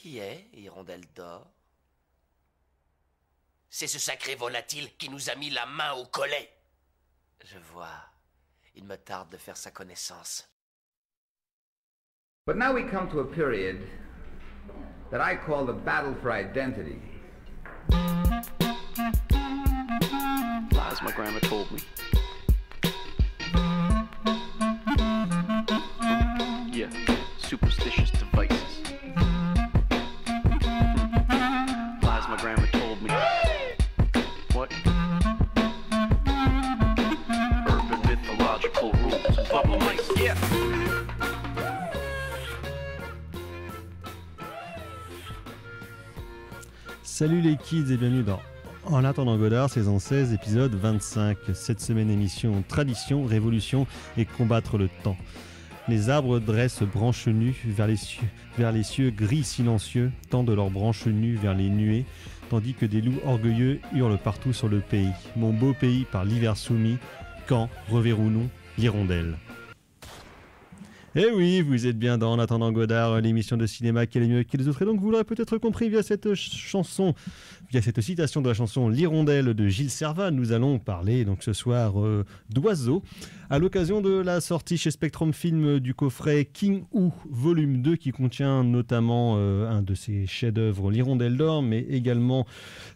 Qui est Hirondelle d'Or C'est ce sacré volatile qui nous a mis la main au collet. Je vois. Il me tarde de faire sa connaissance. But now we come to a period that I call the battle for identity. Lies my grandma told me. Yeah, superstitious Salut les kids et bienvenue dans En attendant Godard, saison 16, épisode 25. Cette semaine émission Tradition, Révolution et Combattre le temps. Les arbres dressent branches nues vers les cieux, vers les cieux gris silencieux, tendent leurs branches nues vers les nuées, tandis que des loups orgueilleux hurlent partout sur le pays. Mon beau pays par l'hiver soumis, quand reverrons-nous l'hirondelle et eh oui, vous êtes bien dans En attendant Godard, l'émission de cinéma qui est la mieux qui les autres. Et donc vous l'aurez peut-être compris via cette chanson, via cette citation de la chanson L'hirondelle de Gilles Servat. Nous allons parler donc ce soir euh, d'oiseaux à l'occasion de la sortie chez Spectrum Film du coffret King Ou Volume 2 qui contient notamment euh, un de ses chefs-d'œuvre L'hirondelle d'or, mais également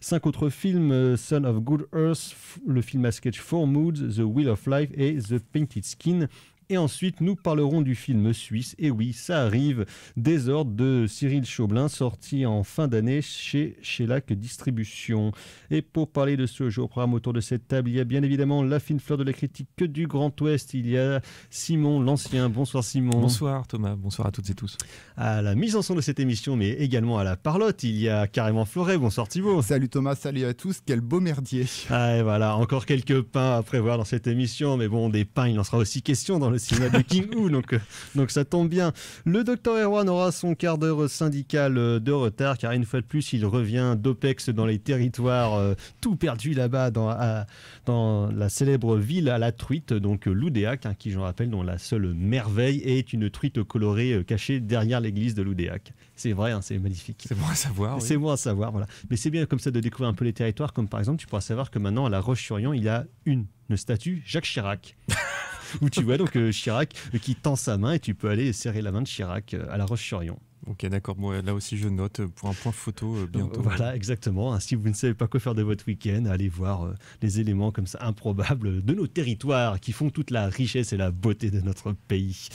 cinq autres films euh, Son of Good Earth, le film à sketch Four Moods, The Wheel of Life et The Painted Skin. Et ensuite, nous parlerons du film suisse. Et oui, ça arrive. Désordre de Cyril Chaublin, sorti en fin d'année chez LAC Distribution. Et pour parler de ce jour programme autour de cette table, il y a bien évidemment la fine fleur de la critique que du Grand Ouest. Il y a Simon l'Ancien. Bonsoir Simon. Bonsoir Thomas. Bonsoir à toutes et tous. À la mise en son de cette émission, mais également à la parlotte, il y a carrément Floret. Bonsoir Thibault. Salut Thomas. Salut à tous. Quel beau merdier. Ah, voilà. Encore quelques pains à prévoir dans cette émission. Mais bon, des pains, il en sera aussi question dans le de King donc, euh, donc ça tombe bien. Le docteur Erwan aura son quart d'heure syndical euh, de retard, car une fois de plus, il revient d'OPEX dans les territoires euh, tout perdus là-bas, dans, la célèbre ville à la truite, donc Loudéac, hein, qui, j'en rappelle, dont la seule merveille est une truite colorée cachée derrière l'église de Loudéac. C'est vrai, hein, c'est magnifique. C'est bon à savoir. C'est bon à savoir, voilà. Mais c'est bien comme ça de découvrir un peu les territoires, comme par exemple, tu pourras savoir que maintenant, à La Roche-sur-Yon, il y a une, une statue Jacques Chirac. où tu vois donc euh, Chirac euh, qui tend sa main et tu peux aller serrer la main de Chirac euh, à La Roche-sur-Yon. Ok, d'accord. Bon, là aussi, je note pour un point photo bientôt. Voilà, exactement. Hein, si vous ne savez pas quoi faire de votre week-end, allez voir les éléments comme ça improbables de nos territoires qui font toute la richesse et la beauté de notre pays.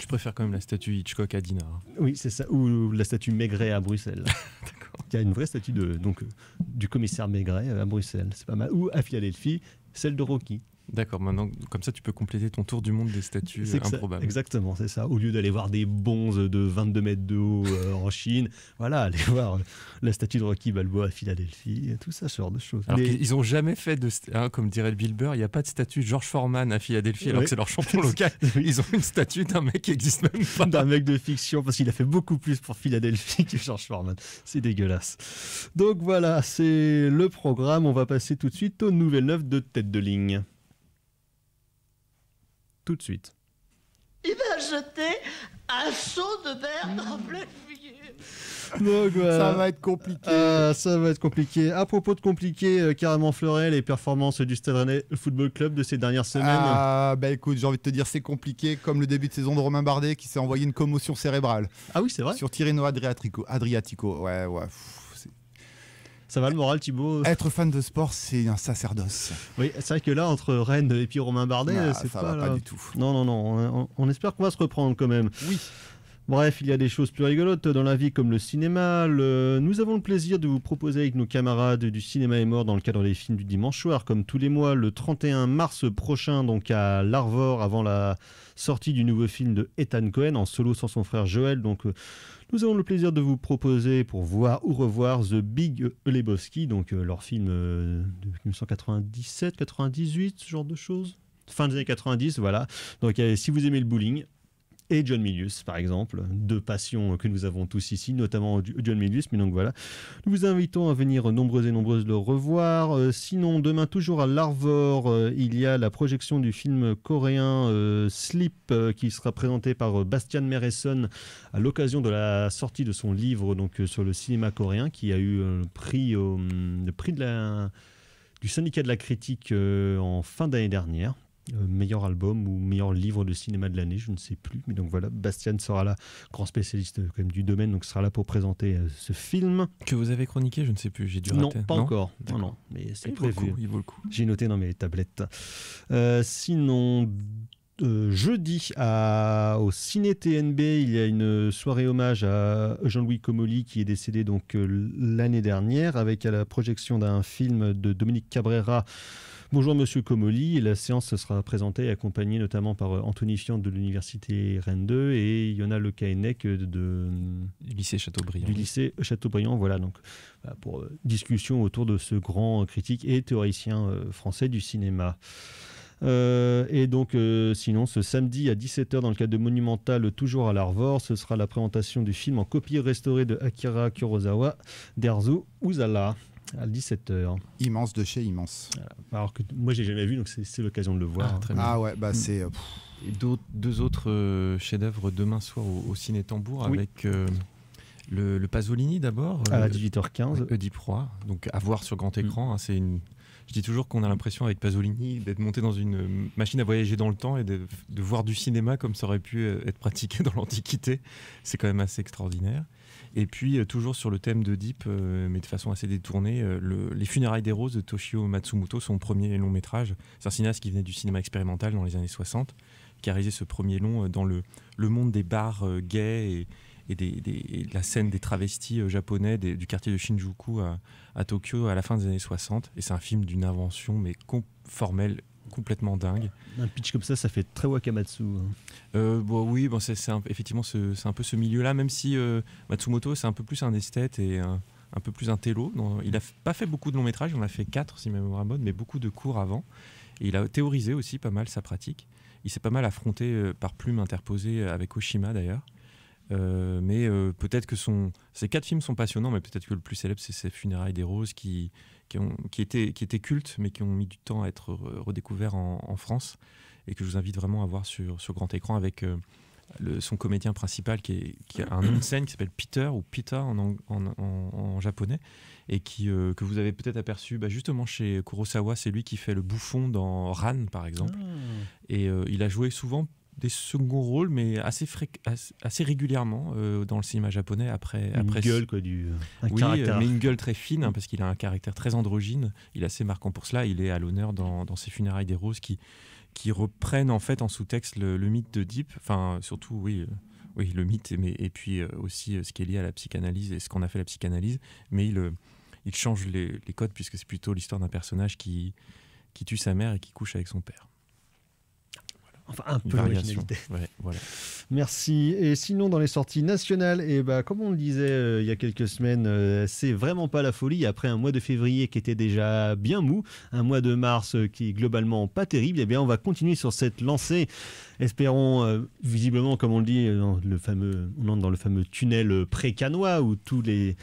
Je préfère quand même la statue Hitchcock à Dinard. Hein. Oui, c'est ça. Ou la statue Maigret à Bruxelles. d'accord. Il y a une vraie statue de, donc, du commissaire Maigret à Bruxelles. C'est pas mal. Ou à Philadelphie, celle de Rocky. D'accord, maintenant, comme ça, tu peux compléter ton tour du monde des statues improbables. exactement, c'est ça. Au lieu d'aller voir des bonzes de 22 mètres de haut euh, en Chine, voilà, aller voir euh, la statue de Rocky Balboa à Philadelphie, tout ça, ce genre de choses. ils n'ont jamais fait de. Hein, comme dirait le Bilber, il n'y a pas de statue de George Foreman à Philadelphie, alors que c'est leur champion local. Ils ont une statue d'un mec qui n'existe même pas. D'un mec de fiction, parce qu'il a fait beaucoup plus pour Philadelphie que George Foreman. C'est dégueulasse. Donc voilà, c'est le programme. On va passer tout de suite aux nouvelles œuvres de tête de ligne tout de suite. Il va jeter un saut de verre en pleine Ça va être compliqué. Euh, ça va être compliqué. À propos de compliqué, euh, carrément Fleuret, les performances du Stade Rennais Football Club de ces dernières semaines. Ah bah écoute, j'ai envie de te dire, c'est compliqué, comme le début de saison de Romain Bardet qui s'est envoyé une commotion cérébrale. Ah oui, c'est vrai. Sur Tirreno Adriatico. Adriatico, ouais, ouais. Ça va le moral, Thibault Être fan de sport, c'est un sacerdoce. Oui, c'est vrai que là, entre Rennes et puis Romain Bardet, bah, c'est pas, va pas du tout. Non, non, non. On, espère qu'on va se reprendre quand même. Oui. Bref, il y a des choses plus rigolotes dans la vie comme le cinéma. Nous avons le plaisir de vous proposer avec nos camarades du cinéma est mort dans le cadre des films du dimanche soir, comme tous les mois, le 31 mars prochain, donc à l'Arvor, avant la sortie du nouveau film de Ethan Cohen en solo sans son frère Joël. Donc, euh, nous avons le plaisir de vous proposer pour voir ou revoir The Big Lebowski, donc euh, leur film euh, de 1997, 98, ce genre de choses fin des années 90, voilà. Donc euh, si vous aimez le bowling, et John Milius, par exemple, deux passions que nous avons tous ici, notamment John Milius. Mais donc voilà, nous vous invitons à venir nombreuses et nombreuses le revoir. Euh, sinon, demain, toujours à l'Arvor, euh, il y a la projection du film coréen euh, Sleep qui sera présenté par Bastian Meresson à l'occasion de la sortie de son livre donc, sur le cinéma coréen qui a eu le prix, le prix de la, du syndicat de la critique en fin d'année dernière euh, meilleur album ou meilleur livre de cinéma de l'année, je ne sais plus. Mais donc voilà, Bastian sera là, grand spécialiste euh, quand du domaine, donc sera là pour présenter euh, ce film. Que vous avez chroniqué, je ne sais plus, j'ai dû Non, pas encore. Non, non, mais c'est prévu. il vaut le coup. J'ai noté dans mes tablettes. sinon, jeudi à, au Ciné TNB, il y a une soirée hommage à Jean-Louis Comolli qui est décédé donc l'année dernière avec à la projection d'un film de Dominique Cabrera Bonjour Monsieur Comoli, la séance sera présentée et accompagnée notamment par euh, Anthony Fian de l'Université Rennes 2 et Yona Le de, du lycée Chateaubriand. lycée voilà, donc bah, pour euh, discussion autour de ce grand critique et théoricien euh, français du cinéma. et donc, sinon, ce samedi à 17h, dans le cadre de Monumental, toujours à l'Arvor, ce sera la présentation du film en copie restaurée de Akira Kurosawa, Derzo Uzala à 17h. Immense de chez Immense. Alors que moi, j'ai jamais vu, donc c'est l'occasion de le voir. Ah, ah ouais, bah c'est. Euh, deux autres euh, chefs-d'œuvre demain soir au, Ciné Tambour avec. Euh, le, Pasolini d'abord. À 18h15. Edi Roy, donc à voir sur grand écran. Mm. Hein, c'est une, je dis toujours qu'on a l'impression avec Pasolini d'être monté dans une machine à voyager dans le temps et de, de, voir du cinéma comme ça aurait pu être pratiqué dans l'Antiquité. C'est quand même assez extraordinaire. Et puis, euh, toujours sur le thème de Deep, euh, mais de façon assez détournée, euh, Les funérailles des roses de Toshio Matsumoto, son premier long métrage. C'est un cinéaste qui venait du cinéma expérimental dans les années 60, qui a réalisé ce premier long dans le, le monde des bars gays et, et, la scène des travestis japonais du quartier de Shinjuku à, à, Tokyo à la fin des années 60. Et c'est un film d'une invention, mais formelle complètement dingue. Un pitch comme ça, ça fait très Wakamatsu. Hein. Euh, oui, bon, c'est effectivement c'est un peu ce milieu-là, même si euh, Matsumoto c'est un peu plus un esthète et un, peu plus un télo. il n'a pas fait beaucoup de longs métrages, On en a fait quatre, si ma mémoire bonne, mais beaucoup de cours avant. il a théorisé aussi pas mal sa pratique. Il s'est pas mal affronté euh, par plume interposée avec Oshima d'ailleurs. mais peut-être que son... ces quatre films sont passionnants, mais peut-être que le plus célèbre, c'est ses Funérailles des Roses, qui, qui, qui, étaient, qui étaient cultes, mais qui ont mis du temps à être redécouverts en, France, et que je vous invite vraiment à voir sur, sur grand écran avec euh, le, son comédien principal, qui, est, qui a un nom de scène qui s'appelle Peter, ou Pita en, en, en japonais, et qui, euh, que vous avez peut-être aperçu bah, justement chez Kurosawa, c'est lui qui fait le bouffon dans Ran, par exemple. Ah. Et euh, il a joué souvent des seconds rôles, mais assez, régulièrement euh, dans le cinéma japonais. Après, une gueule, quoi, du. mais une gueule très fine, hein, parce qu'il a un caractère très androgyne. Il est assez marquant pour cela. Il est à l'honneur dans, ses funérailles des roses qui, reprennent en fait en sous-texte le, mythe de Deep. Enfin, surtout, oui. Euh, oui, le mythe, mais, et puis euh, aussi ce qui est lié à la psychanalyse et ce qu'on a fait la psychanalyse. Mais il, change les, codes puisque c'est plutôt l'histoire d'un personnage qui tue sa mère et qui couche avec son père. Enfin, un peu d'originalité. Ouais, Merci. Et sinon, dans les sorties nationales, et eh bah, ben, comme on le disait euh, il y a quelques semaines, euh, c'est vraiment pas la folie. Après un mois de février qui était déjà bien mou, un mois de mars euh, qui est globalement pas terrible, et eh bien on va continuer sur cette lancée. Espérons, visiblement, comme on le dit, le fameux, on entre dans le fameux tunnel pré-canois où tous les,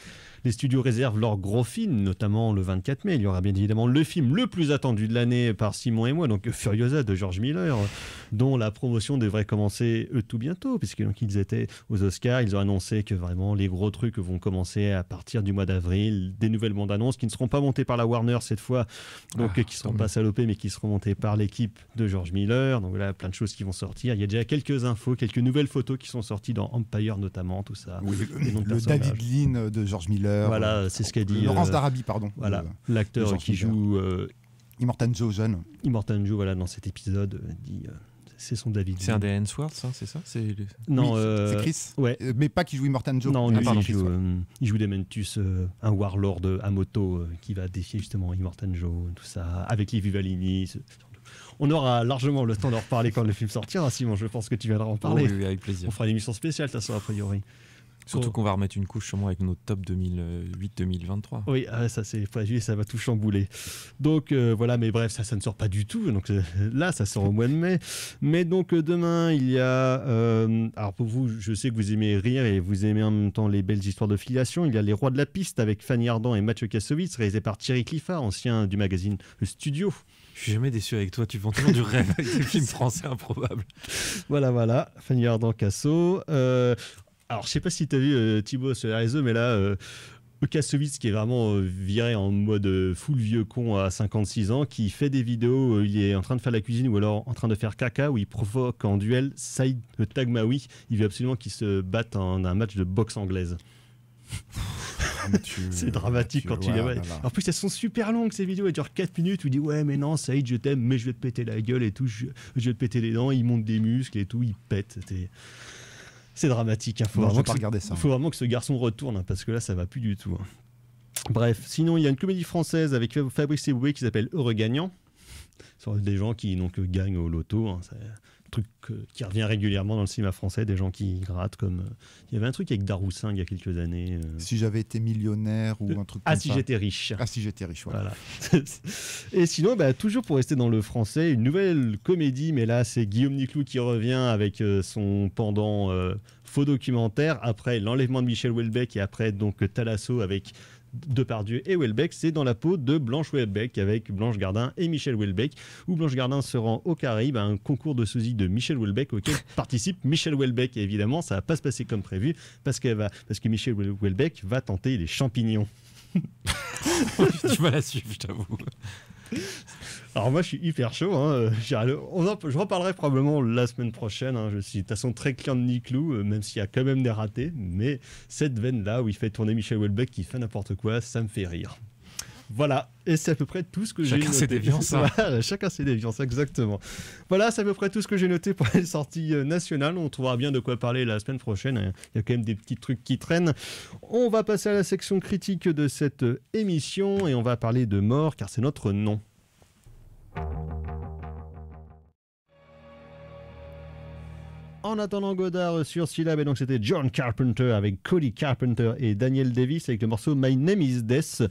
les studios réservent leurs gros films, notamment le 24 mai. Il y aura bien évidemment le film le plus attendu de l'année par Simon et moi, donc Furiosa de George Miller dont la promotion devrait commencer euh, tout bientôt, puisqu'ils étaient aux Oscars, ils ont annoncé que vraiment les gros trucs vont commencer à partir du mois d'avril, des nouvelles bandes annonces qui ne seront pas montées par la Warner cette fois, donc ah, qui ne seront pas salopées, mais qui seront montées par l'équipe de George Miller. Donc là, plein de choses qui vont sortir. Il y a déjà quelques infos, quelques nouvelles photos qui sont sorties dans Empire notamment, tout ça. le, David Lean euh, de George Miller. Voilà, euh, c'est ce qu'a dit. Laurence d'Arabi pardon. Voilà, l'acteur qui joue. Immortan Joe jeune. Immortan Joe, voilà, dans cet épisode, dit c'est son David. C'est un des Hensworth hein, c'est ça C'est non, euh, Chris. Ouais. Mais pas qui joue Immortan Joe. Non, ah, euh, il, joue, il, joue, des mentus euh, un warlord à moto qui va défier justement Immortan Joe, tout ça, avec les Vivalini. On aura largement le temps d'en reparler quand le film sortira, Simon. Je pense que tu viendras en parler. oui, avec plaisir. On fera une émission spéciale, de toute façon, a priori. Surtout qu'on va remettre une couche sûrement avec nos top 2008-2023. Oui, ah, ça c'est pas ça va tout chambouler. Donc euh, voilà, mais bref, ça, ça ne sort pas du tout. Donc euh, là, ça sort au mois de mai. Mais donc euh, demain, il y a. alors pour vous, je sais que vous aimez rire et vous aimez en même temps les belles histoires de filiation. Il y a Les Rois de la Piste avec Fanny Ardant et Mathieu Kassovitz, réalisé par Thierry Cliffard, ancien du magazine Le Studio. Je suis jamais déçu avec toi, tu vends toujours du rêve avec des films français improbables. Voilà, voilà, Fanny Ardant Casso. Alors, je sais pas si tu as vu euh, Thibaut sur les mais là, euh, qui est vraiment euh, viré en mode euh, full vieux con à 56 ans, qui fait des vidéos, il est en train de faire la cuisine ou alors en train de faire caca, où il provoque en duel Saïd Tagmaoui. Il veut absolument qu'il se batte en un match de boxe anglaise. c'est dramatique quand tu ouais, ah En plus, elles sont super longues ces vidéos, elles durent 4 minutes. il dit ouais, mais non, Saïd, je t'aime, mais je vais te péter la gueule et tout, je, vais te péter les dents. Il monte des muscles et tout, il pète. C'est dramatique. Il hein, faut, vraiment que ce, garçon retourne, hein, parce que là, ça va plus du tout. Hein. Bref, sinon, il y a une comédie française avec Fabrice Eboué qui s'appelle Heureux Gagnant. sont des gens qui que gagnent au loto. ça, truc euh, qui revient régulièrement dans le cinéma français, des gens qui grattent comme euh, il y avait un truc avec Daroussin il y a quelques années. Euh. Si j'avais été millionnaire ou un truc ah, si j'étais riche. Ah si j'étais riche, voilà. Et sinon, bah, toujours pour rester dans le français, une nouvelle comédie, mais là c'est Guillaume Niclou qui revient avec son pendant faux documentaire après l'enlèvement de Michel Houellebecq et après donc Talasso avec Depardieu et Welbeck, c'est dans la peau de Blanche Welbeck avec Blanche Gardin et Michel Welbeck, où Blanche Gardin se rend au Caraïbes à un concours de sosie de Michel Welbeck auquel participe Michel Welbeck. évidemment, ça va pas se passer comme prévu parce, va, parce que Michel Welbeck va tenter les champignons. tu vas la suivre, je t'avoue. Alors moi, je suis hyper chaud. Hein. je reparlerai probablement la semaine prochaine. Hein. Je suis de toute façon très client de Niclou, euh, même s'il y a quand même des ratés. Mais cette veine-là où il fait tourner Michel Houellebecq qui fait n'importe quoi, ça me fait rire. Voilà, et c'est à peu près tout ce que j'ai noté. Hein. Chacun ses déviances. chacun ses exactement. Voilà, c'est à peu près tout ce que j'ai noté pour les sorties euh, nationales. On trouvera bien de quoi parler la semaine prochaine. Hein. Il y a quand même des petits trucs qui traînent. On va passer à la section critique de cette euh, émission et on va parler de mort car c'est notre nom. en attendant Godard sur Syllab. Et donc, c'était John Carpenter avec Cody Carpenter et Daniel Davis avec le morceau My Name is Death.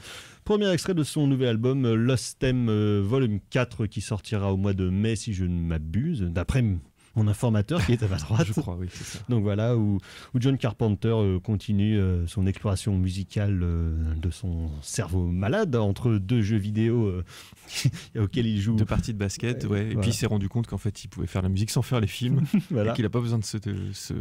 Premier extrait de son nouvel album Lost Them euh, Volume 4 qui sortira au mois de mai, si je ne m'abuse. D'après mon informateur qui est à ma droite. Je crois, oui, Donc voilà, où, où John Carpenter euh, continue euh, son exploration musicale euh, de son cerveau malade entre deux jeux vidéo auxquels il joue. Deux parties de basket, ouais. Et puis il s'est rendu compte qu'en fait, il pouvait faire la musique sans faire les films. voilà. Et qu'il n'a pas besoin de se,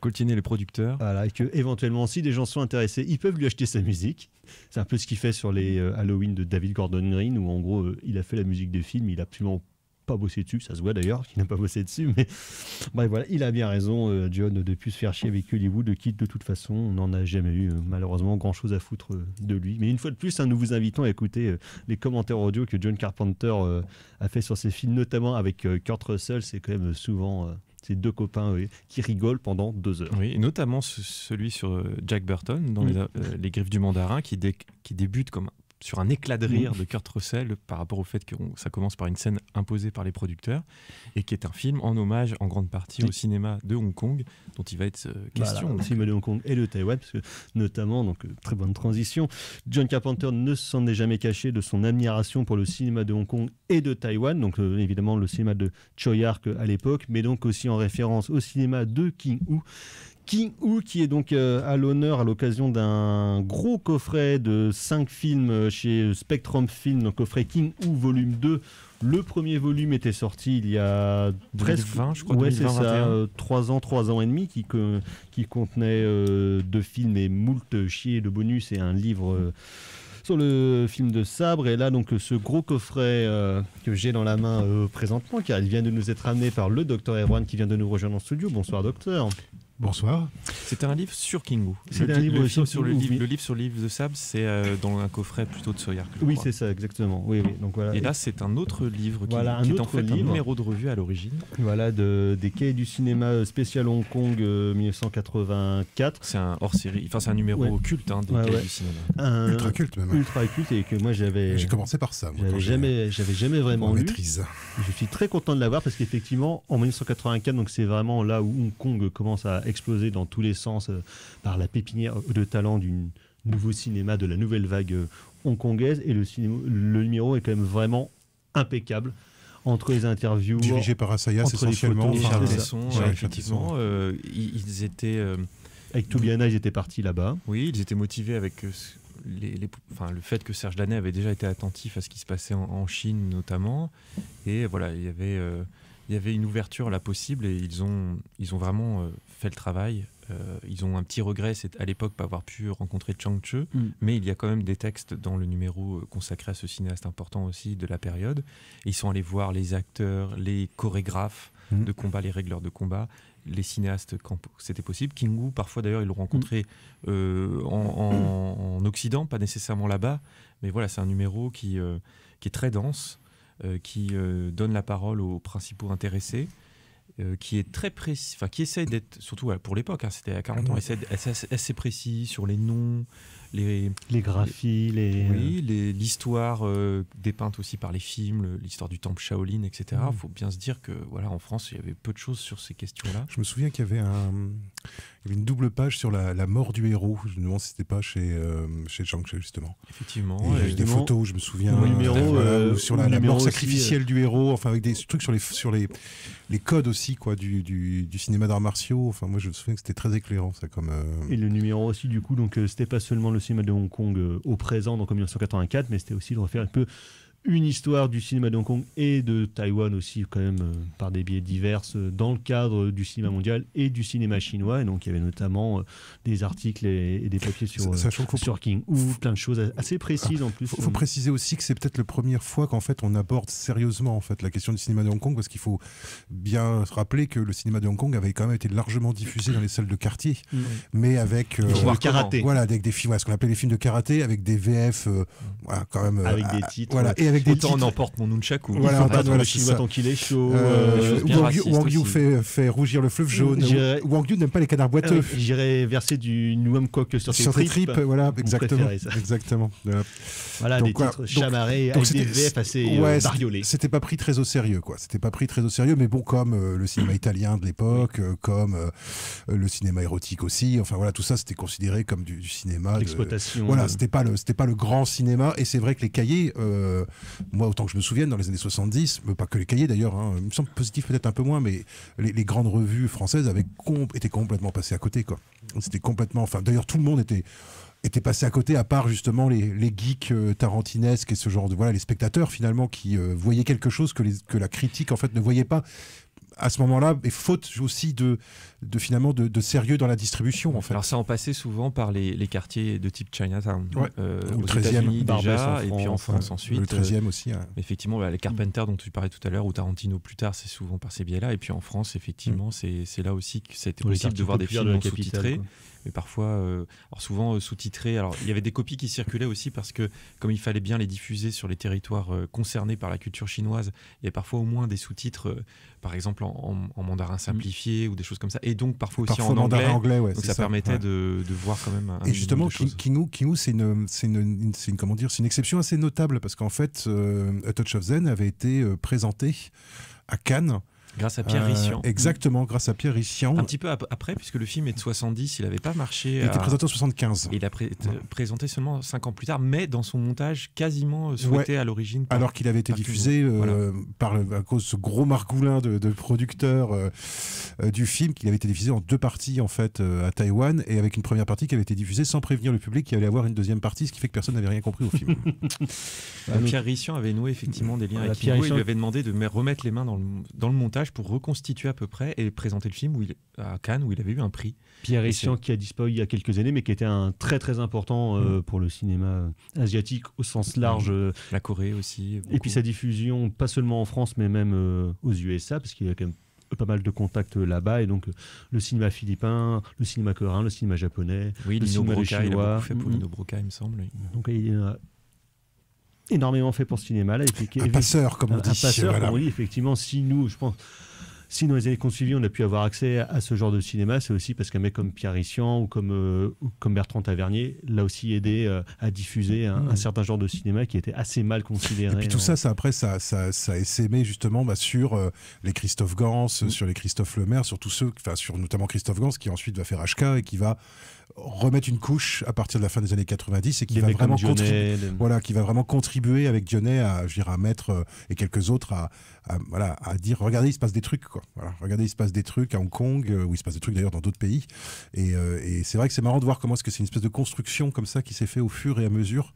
coltiner les producteurs. Voilà, et que éventuellement, si des gens sont intéressés, ils peuvent lui acheter sa musique. C'est un peu ce qu'il fait sur les Halloween de David Gordon Green, où en gros, il a fait la musique des films, il a absolument pas bossé dessus, ça se voit d'ailleurs qu'il n'a pas bossé dessus, mais bref, voilà, il a bien raison, euh, John, de plus se faire chier avec Hollywood, de quitte de toute façon, on n'en a jamais eu euh, malheureusement grand chose à foutre euh, de lui. Mais une fois de plus, hein, nous vous invitons à écouter les commentaires audio que John Carpenter a fait sur ses films, notamment avec Kurt Russell, c'est quand même souvent ses deux copains qui rigolent pendant deux heures. Oui, et notamment celui sur Jack Burton dans les, Griffes du Mandarin qui, qui débute comme sur un éclat de rire mm. de Kurt Russell par rapport au fait que ça commence par une scène imposée par les producteurs et qui est un film en hommage en grande partie au cinéma de Hong Kong dont il va être euh, question. Voilà, le cinéma de Hong Kong et de Taïwan notamment, donc euh, très bonne transition, John Carpenter ne s'en est jamais caché de son admiration pour le cinéma de Hong Kong et de Taïwan, donc euh, évidemment le cinéma de Choi Ark à l'époque, mais donc aussi en référence au cinéma de King Wu King Wu qui est donc euh, à l'honneur à l'occasion d'un gros coffret de 5 films euh, chez euh, Spectrum Film, donc coffret King Wu volume 2. Le premier volume était sorti il y a 2020, je crois. c'est 3 ans, 3 ans et demi, qui, qui contenait deux films et moult chier de bonus et un livre. sur le film de Sabre. Et là, donc, ce gros coffret que j'ai dans la main présentement, car il vient de nous être amené par le docteur Erwan qui vient de nous rejoindre en studio. Bonsoir, docteur. Bonsoir. C'était un livre sur Kingu. C'est un livre, sur, le, livre, sur le livre de sable, c'est euh, dans un coffret plutôt de Sawyer. Oui, c'est ça, exactement. Oui, oui. Donc, Et là, c'est un autre livre qui, est en fait un numéro de revue à l'origine. Voilà, des cahiers du cinéma euh, spécial Hong Kong 1984. Euh, c'est un hors-série, enfin c'est un numéro occulte culte hein, des cahiers du cinéma. Un, ultra culte même. Ultra culte et que moi j'avais... J'ai commencé par ça. J'avais jamais, j'avais jamais vraiment lu. Je suis très content de l'avoir parce qu'effectivement, en 1984, donc c'est vraiment là où Hong Kong commence à explosé dans tous les sens euh, par la pépinière de talent du nouveau cinéma, de la nouvelle vague euh, hongkongaise. Et le, cinéma, le numéro est quand même vraiment impeccable entre les interviews. Dirigé par Assayas essentiellement. Les effectivement. Euh, ils étaient. avec Toubiana, ils étaient partis là-bas. Oui, ils étaient motivés avec les, le fait que Serge Danet avait déjà été attentif à ce qui se passait en, Chine notamment. Et voilà, il y avait. il y avait une ouverture là possible et ils ont, ils ont vraiment fait le travail. Euh, ils ont un petit regret, c'est à l'époque pas avoir pu rencontrer Chang Che mm. mais il y a quand même des textes dans le numéro euh, consacré à ce cinéaste important aussi de la période. ils sont allés voir les acteurs, les chorégraphes mm. de combat, les règleurs de combat, les cinéastes quand c'était possible. King Wu, parfois d'ailleurs, ils l'ont rencontré mm. euh, en, Occident, pas nécessairement là-bas, mais voilà, c'est un numéro qui, qui est très dense, qui donne la parole aux principaux intéressés. Euh, qui est très précis, enfin qui essaie d'être, surtout pour l'époque, hein, c'était à 40 ans, assez, précis sur les noms, les, les graphies, les, oui, euh, l'histoire euh, dépeinte aussi par les films, l'histoire du temple Shaolin, etc. Il mm. faut bien se dire que voilà, en France, il y avait peu de choses sur ces questions-là. Je me souviens qu'il y avait un, il y avait une double page sur la, mort du héros. Je me demande si c'était pas chez, euh, chez justement. Effectivement. des photos, je me souviens. numéro, euh, euh, sur la, mort sacrificielle euh. du héros, enfin, avec des trucs sur les, sur les, les codes aussi, quoi, du, du, cinéma d'arts martiaux. Enfin, moi, je me souviens que c'était très éclairant, ça, comme. Et le numéro aussi, du coup, donc, c'était pas seulement le cinéma de Hong Kong au présent, donc en 1984, mais c'était aussi de refaire un peu une histoire du cinéma de Hong Kong et de Taïwan aussi, quand même, euh, par des biais divers, euh, dans le cadre du cinéma mondial et du cinéma chinois. Et donc, il y avait notamment euh, des articles et, des papiers sur, sur King, ou plein de choses assez précises ah, en plus. Il faut, préciser aussi que c'est peut-être la première fois qu'en fait, on aborde sérieusement en fait, la question du cinéma de Hong Kong, parce qu'il faut bien se rappeler que le cinéma de Hong Kong avait quand même été largement diffusé dans les salles de quartier, mm. mais avec... Des karaté. Voilà, avec des films, ce qu'on appelait les films de karaté, avec des VF, mm. voilà, quand même... Avec des ah, titres. Voilà, on emporte mon nunchaku. Voilà, faut dans le Chinois tant qu'il est chaud. Euh, euh, Wang Yu euh, fait rougir le fleuve jaune. Wang Yu n'aime pas les canards boiteux. Ah j'irai verser du Coq sur ses tripes. Voilà, exactement. Exactement. Voilà, des titres chamarrés avec des VF assez bariolés. C'était pas pris très au sérieux, quoi. C'était pas pris très au sérieux, mais bon, comme le cinéma italien de l'époque, comme le cinéma érotique aussi. Enfin voilà, tout ça c'était considéré comme du, cinéma. L'exploitation. Voilà, c'était pas le, c'était pas le grand cinéma. Et c'est vrai que les cahiers euh, moi, autant que je me souvienne, dans les années 70, mais pas que les cahiers d'ailleurs, hein, il me semble positif peut-être un peu moins, mais les, grandes revues françaises avaient été étaient complètement passées à côté. C'était complètement. Enfin, d'ailleurs, tout le monde était était passé à côté, à part justement les, geeks euh, tarantinesques et ce genre de voilà, les spectateurs finalement qui euh, voyaient quelque chose que, que la critique en fait ne voyait pas à ce moment-là, et faute aussi de, de finalement de, sérieux dans la distribution en fait. Alors ça en passait souvent par les, quartiers de type Chinatown, euh, Ou 13e, déjà, et puis en France ensuite. Le 13e aussi. Hein. Euh, effectivement, bah, les Carpenters dont tu parlais tout à l'heure, ou Tarantino plus tard, c'est souvent par ces biais-là. Et puis en France, effectivement, mm. c'est là aussi que c'était possible de voir des films sous-titrés mais parfois, euh, alors souvent euh, sous-titré. Alors, il y avait des copies qui circulaient aussi parce que, comme il fallait bien les diffuser sur les territoires euh, concernés par la culture chinoise, il y avait parfois au moins des sous-titres, par exemple en, mandarin simplifié ou des choses comme ça, et donc parfois, aussi en anglais. anglais ouais, donc ça, permettait de, voir quand même. Un et justement, Kingu, c'est une, une, une, comment dire, c'est une exception assez notable parce qu'en fait, A Touch of Zen avait été présenté à Cannes Grâce à Pierre euh, Rissian. Exactement, grâce à Pierre Un petit peu après, puisque le film est de 70, il n'avait pas marché. Il était présenté en 75. il a présenté seulement 5 ans plus tard, mais dans son montage quasiment euh, souhaité à l'origine. Alors qu'il avait été diffusé euh, par, à cause de ce gros margoulin de, producteurs du film, qu'il avait été diffusé en deux parties en fait à Taïwan, et avec une première partie qui avait été diffusée sans prévenir le public qu'il allait avoir une deuxième partie, ce qui fait que personne n'avait rien compris au film. Ah, Pierre Rissian avait noué effectivement des liens avec Pierre il lui avait demandé de remettre les mains dans le, dans le montage pour reconstituer à peu près et présenter le film où il, à Cannes où il avait eu un prix. Pierre Essian qui a disparu il y a quelques années mais qui était un très très important euh, mm. pour le cinéma euh, asiatique au sens large. Mm. Euh, La Corée aussi. Et puis sa diffusion pas seulement en France mais même aux USA parce qu'il y a quand même pas mal de contacts là-bas et donc le cinéma philippin, le cinéma coréen, le cinéma japonais, oui, le cinéma chinois. Il a beaucoup fait pour mm, Lino Broca, il me semble. Donc il y a énormément fait pour ce cinéma là. Et, un passeur, comme on dit. Effectivement, si nous, je pense, si dans les années qu'on on a pu avoir accès à ce genre de cinéma, c'est aussi parce qu'un mec comme Pierre Rissian ou comme, euh, comme Bertrand Tavernier l'a aussi aidé euh, à diffuser un, certain genre de cinéma qui était assez mal considéré. Et puis tout hein. ça, ça, après, ça, ça, ça a justement bah, sur euh, les Christophe Gans, mm. sur les Christophe Lemaire, sur tous ceux, enfin, sur notamment Christophe Gans qui ensuite va faire HK et qui va remettre une couche à partir de la fin des années 90 et qui va vraiment contribuer, voilà, qui va vraiment contribuer avec Dionnet à, je à mettre euh, et quelques autres à, voilà, à dire regardez il se passe des trucs quoi. regardez il se passe des trucs à Hong Kong euh, où il se passe des trucs d'ailleurs dans d'autres pays euh, et, c'est vrai que c'est marrant de voir comment est-ce que c'est une espèce de construction comme ça qui s'est fait au fur et à mesure.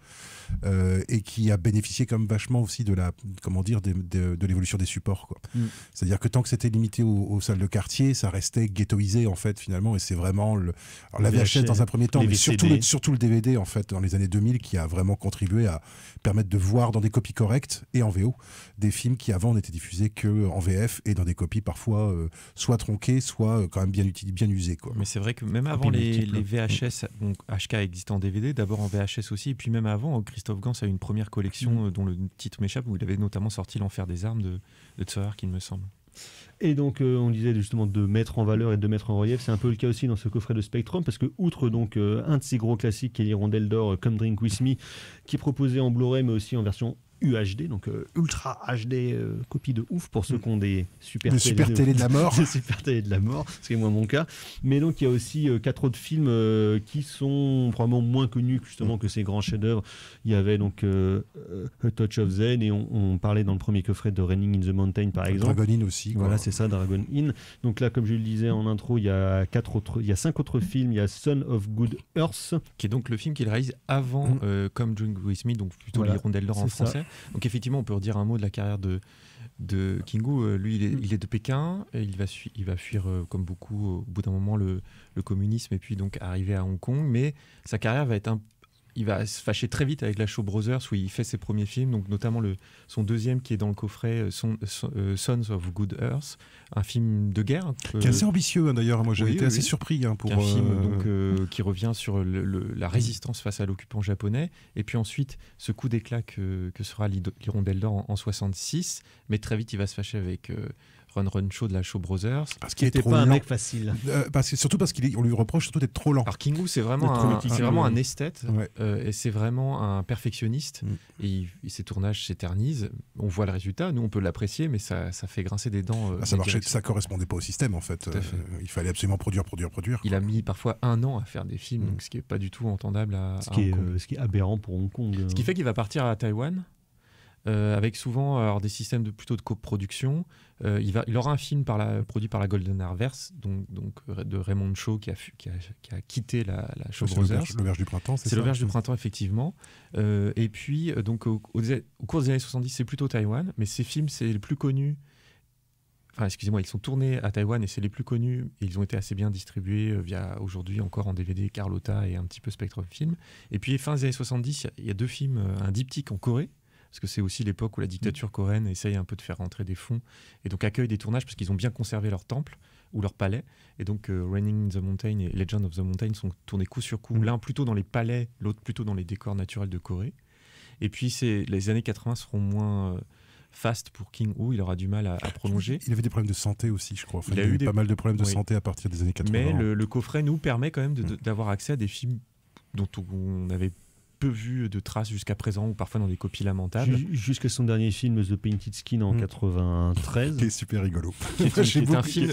Euh, et qui a bénéficié comme vachement aussi de la comment dire de, l'évolution des supports. Mm. C'est-à-dire que tant que c'était limité aux, salles de quartier, ça restait ghettoisé en fait finalement et c'est vraiment le, la VHS dans un premier temps, mais surtout surtout le DVD en fait dans les années 2000 qui a vraiment contribué à permettre de voir dans des copies correctes et en VO des films qui avant n'étaient diffusés que en VF et dans des copies parfois euh, soit tronquées, soit euh, quand même bien, bien usées. Quoi. Mais c'est vrai que même avant les, VHS, mm. donc HK existe en DVD, d'abord en VHS aussi, et puis même avant, Christophe Gans a eu une première collection mm. euh, dont le titre m'échappe, où il avait notamment sorti L'Enfer des Armes de, de il qu'il me semble. Et donc, euh, on disait justement de mettre en valeur et de mettre en relief. C'est un peu le cas aussi dans ce coffret de Spectrum, parce que outre donc euh, un de ses gros classiques qui est l'Hirondelle d'or, euh, Come Drink With Me, qui est proposé en Blu-ray, mais aussi en version UHD, donc euh, ultra HD, euh, copie de ouf pour ceux mm. qui ont des super, télé, super télé de la mort. super télé de la mort, c'est moins mon cas. Mais donc il y a aussi euh, quatre autres films qui sont probablement moins connus justement mm. que ces grands chefs-d'œuvre. Il y avait donc A Touch of Zen et on, parlait dans le premier coffret de Raining in the Mountain par exemple. Dragon Inn aussi. Voilà, c'est ça, Dragon Inn Donc là, comme je le disais en intro, il y a quatre autres, il y a cinq autres films. Il y a Son of Good Earth, qui est donc le film qu'il réalise avant mm. Comme Drink With Me, donc plutôt les l'hirondelle d'or en français. Donc effectivement, on peut redire un mot de la carrière de, de Kingu. Euh, lui, mm. il est, de Pékin, il, va il va fuir, euh, comme beaucoup, au bout d'un moment, le, communisme, et puis donc arriver à Hong Kong. Mais sa carrière va être un il va se fâcher très vite avec la Show Brothers où il fait ses premiers films, donc notamment le, son deuxième qui est dans le coffret euh, son, euh, euh, Sons of Good Earth, un film de guerre. Hein, qui est assez ambitieux hein, d'ailleurs, moi j'ai été assez surpris hein, pour. Un film donc, qui revient sur la mm. résistance face à l'occupant japonais, et puis ensuite ce coup d'éclat que, sera l'hirondelle d'or en, en, 66, mais très vite il va se fâcher avec. Run Show de la Show Brothers. Parce qu'il était, pas un mec facile. Euh, parce que surtout parce qu'on lui reproche surtout d'être trop lent. Alors Kingu, c'est vraiment, un, c'est vraiment un esthète euh, et c'est vraiment un perfectionniste. Mm. Et, ses tournages s'éternisent. On voit le résultat, nous on peut l'apprécier, mais ça, ça fait grincer des dents. Euh, ah, ça marchait, ça correspondait pas au système en fait. il fallait absolument produire, produire, produire. Il a mis parfois un an à faire des films, mm. donc, ce qui est pas du tout entendable à, ce qui est, ce qui est aberrant pour Hong Kong. Ce qui fait qu'il va partir à Taïwan. Euh, avec souvent euh, alors, des systèmes de, plutôt de coproduction. Euh, il, va, aura un film par la, produit par la Golden Harvest, donc, donc de Raymond Shaw qui a, qui a, quitté la, la Shaw ah, Brothers. C'est l'auberge du printemps, c'est ça C'est l'auberge du mm. printemps, effectivement. et puis, donc, au, cours des années 70, c'est plutôt Taïwan, mais ces films, c'est les plus connus. Enfin, excusez-moi, ils sont tournés à Taïwan et c'est les plus connus. Et ils ont été assez bien distribués via aujourd'hui encore en DVD Carlotta et un petit peu Spectrum Film. Et puis, fin des années 70, il y, y, a deux films, un diptyque en Corée parce que c'est aussi l'époque où la dictature mm. coréenne essaye un peu de faire rentrer des fonds, et donc accueille des tournages parce qu'ils ont bien conservé leur temple ou leur palais. Et donc, euh, Raining in the Mountain et Legend of the Mountain sont tournés coup sur coup, mm. l'un plutôt dans les palais, l'autre plutôt dans les décors naturels de Corée. Et puis, les années 80 seront moins... Euh, fast pour King Woo il aura du mal à, prolonger. Il avait des problèmes de santé aussi, je crois. il, a a eu, pas mal de problèmes de santé à partir des années 80. Mais le, coffret nous permet quand même mm. d'avoir accès à des films dont on avait peu vu de traces jusqu'à présent, ou parfois dans des copies lamentables. Jusqu'à son dernier film, The Painted Skin, en 93. Mm. Qui est super rigolo. Qui un film.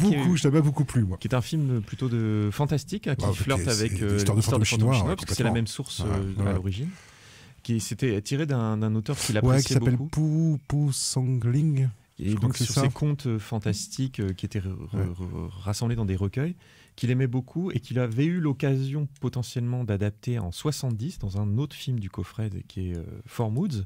beaucoup, je beaucoup plu, moi. Qui est un film plutôt de fantastique, qui ah, flirte avec euh, l'histoire de fantôme chinois, parce que c'est la même source euh, à l'origine. Qui s'était tiré d'un auteur qui l'appréciait qui s'appelle Pou Pu Songling. Et donc, sur ces contes euh, fantastiques qui étaient rassemblés dans des recueils qu'il aimait beaucoup et qu'il avait eu l'occasion potentiellement d'adapter en 70 dans un autre film du coffret qui est euh, Four Moods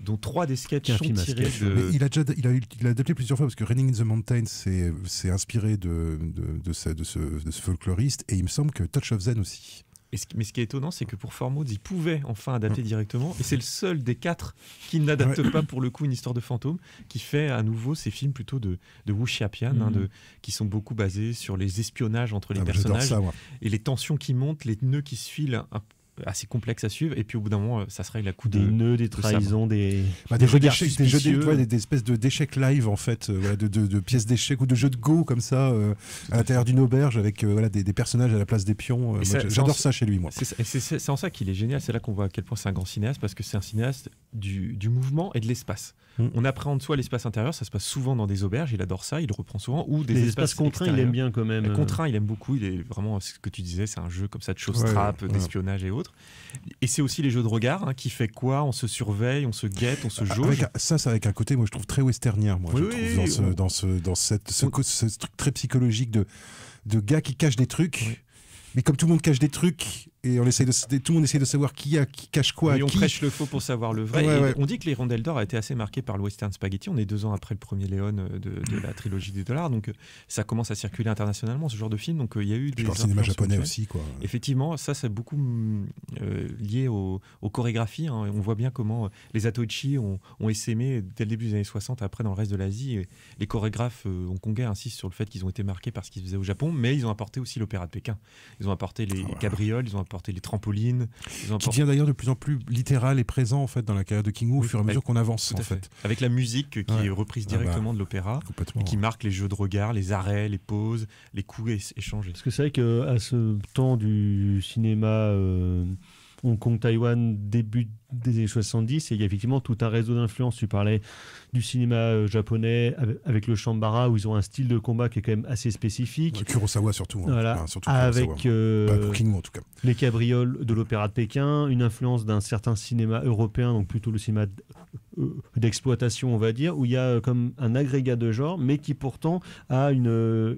dont trois des sketchs sont tirés Il a il a, adapté plusieurs fois parce que Raining in the Mountains s'est inspiré de, de, ce, folkloriste et il me semble que Touch of Zen aussi mais ce qui est étonnant, c'est que pour Formodes, il pouvait enfin mm. adapter directement. Et c'est le seul des quatre qui n'adapte pas pour le coup une histoire de fantôme, qui fait à nouveau ces films plutôt de, de Xiaopian, hein, mm. qui sont beaucoup basés sur les espionnages entre les ah, bah, personnages et les tensions qui montent, les nœuds qui se filent un, assez complexe à suivre. Et puis au bout d'un moment, euh, ça se règle à coup des de. nœuds, des trahisons, des. Bah, des, espèces de d'échecs live en fait, euh, de, pièces d'échecs ou de jeux de go comme ça, euh, à l'intérieur d'une auberge avec voilà, des, personnages à la place des pions. J'adore ça chez lui, moi. C'est en ça qu'il est génial, c'est là qu'on voit à quel point c'est un grand cinéaste parce que c'est un cinéaste du mouvement et de l'espace. On mm. On appréhende soit l'espace intérieur, ça se passe souvent dans des auberges, il adore ça, il reprend souvent, ou des, espaces, contraints, il aime bien quand même. Euh. Contraint, il aime beaucoup, il est vraiment ce que tu disais, c'est un jeu comme ça de choses trappes d'espionnage et autres. Et c'est aussi les jeux de regard, hein, qui fait quoi On se surveille, on se guette, on se ah, joue. ça, c'est avec un côté, moi je trouve très westernien, moi, je dans, ce, dans, cette, truc très psychologique de, de gars qui cachent des trucs. Mais comme tout le monde cache des trucs, et on essaye de tout, monde essaye de savoir qui, a, qui cache quoi. Et on prêche le faux pour savoir le vrai. On dit que les rondelles d'or a été assez marqué par le western spaghetti. On est deux ans après le premier Léon euh, de, la trilogie des dollars, donc euh, ça commence à circuler internationalement ce genre de film. Donc euh, il y a eu le cinéma japonais aussi, quoi. Effectivement, ça c'est beaucoup mm, lié aux chorégraphies. Hein. On voit bien comment les Atoichi ont, essaimé dès le début des années 60, après dans le reste de l'Asie. Les chorégraphes hongkongais insistent sur le fait qu'ils ont été marqués par ce qu'ils faisaient au Japon, mais ils ont apporté aussi l'opéra de Pékin. Ils ont apporté les ah cabrioles, ils ont apporté les trampolines. Qui devient d'ailleurs de plus en plus littéral et présent en fait dans la carrière de King Wu au fur et à mesure qu'on avance en fait. Avec la musique qui est reprise ah directement bah, de l'opéra, qui marque les jeux de regard, les arrêts, les pauses, les coups échangés. Parce que c'est vrai qu'à ce temps du cinéma euh, Hong Kong, Taïwan, début des années 70, et il y a effectivement tout un réseau d'influence. Tu parlais du cinéma euh, japonais avec le Shambara, où ils ont un style de combat qui est quand même assez spécifique. Ouais, Kurosawa surtout. Voilà. avec tout les cabrioles de l'opéra de Pékin, une influence d'un certain cinéma européen, donc plutôt le cinéma euh, d'exploitation, on va dire, où il y a euh, comme un agrégat de genres, mais qui pourtant a une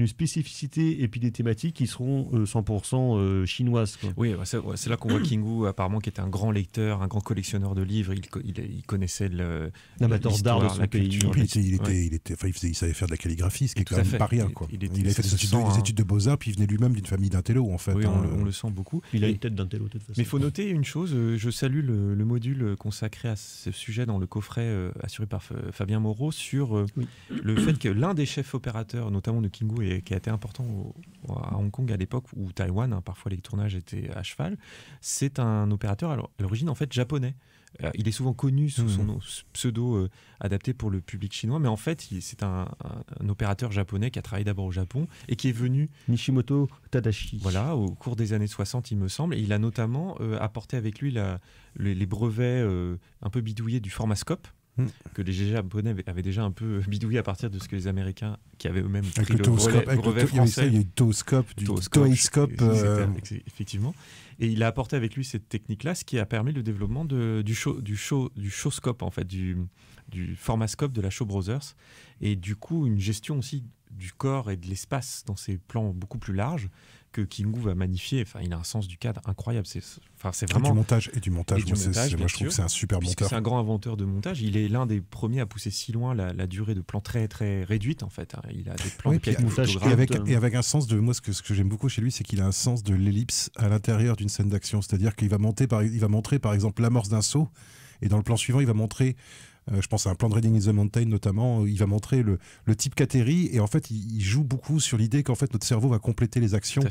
une spécificité et puis des thématiques qui seront 100% euh, euh, chinoises. Oui, bah, c'est là qu'on voit Wu apparemment, qui était un grand lecteur, un grand collectionneur de livres. Il, connaissait le. L'amateur d'art de son pays. il, était, il, était, il, savait faire de la calligraphie, ce qui n'est quand même pas rien. Il, avait fait des études, de beaux-arts, puis il venait lui-même d'une famille d'intello, en fait. Oui, on, hein, le... sent beaucoup. Il a une tête d'intello, de toute façon. Mais il faut noter une chose euh, je salue le, module consacré à ce sujet dans le coffret assuré par Fabien Moreau sur le fait que l'un des chefs opérateurs, notamment de Kingu, qui a été important à Hong Kong à l'époque ou Taïwan, hein, parfois les tournages étaient à cheval, c'est un opérateur à l'origine en fait japonais. Euh, il est souvent connu sous son mhm. pseudo euh, adapté pour le public chinois, mais en fait, c'est un, opérateur japonais qui a travaillé d'abord au Japon et qui est venu. Nishimoto Tadashi. Voilà, au cours des années 60, il me semble. Et il a notamment euh, apporté avec lui les, les, brevets un peu bidouillés du formascope Mm. que les japonais avaient déjà un peu bidouillé à partir de ce que les Américains, qui avaient eux-mêmes pris le, français. Il y a eu du euh, Effectivement. Et il a apporté avec lui cette technique-là, ce qui a permis le développement du, show, du, showscope, en fait, du, du formascope de la Show Brothers. Et du coup, une gestion aussi du corps et de l'espace dans ces plans beaucoup plus larges, que Kingu va magnifier. Enfin, il a un sens du cadre incroyable. C'est enfin, c'est vraiment et du montage et du montage. moi, je trouve que c'est un super monteur. C'est un grand inventeur de montage. Il est l'un des premiers à pousser si loin la, durée de plan très très réduite en fait. Hein. Il a des plans de et, montage, et, avec, euh, et avec un sens de moi ce que, ce que j'aime beaucoup chez lui, c'est qu'il a un sens de l'ellipse à l'intérieur d'une scène d'action. C'est-à-dire qu'il va monter par, il va montrer par exemple l'amorce d'un saut et dans le plan suivant, il va montrer euh, je pense à un plan de Reading in the Mountain notamment. il va montrer le, le type qu'atterrit et en fait, il, joue beaucoup sur l'idée qu'en fait, notre cerveau va compléter les actions.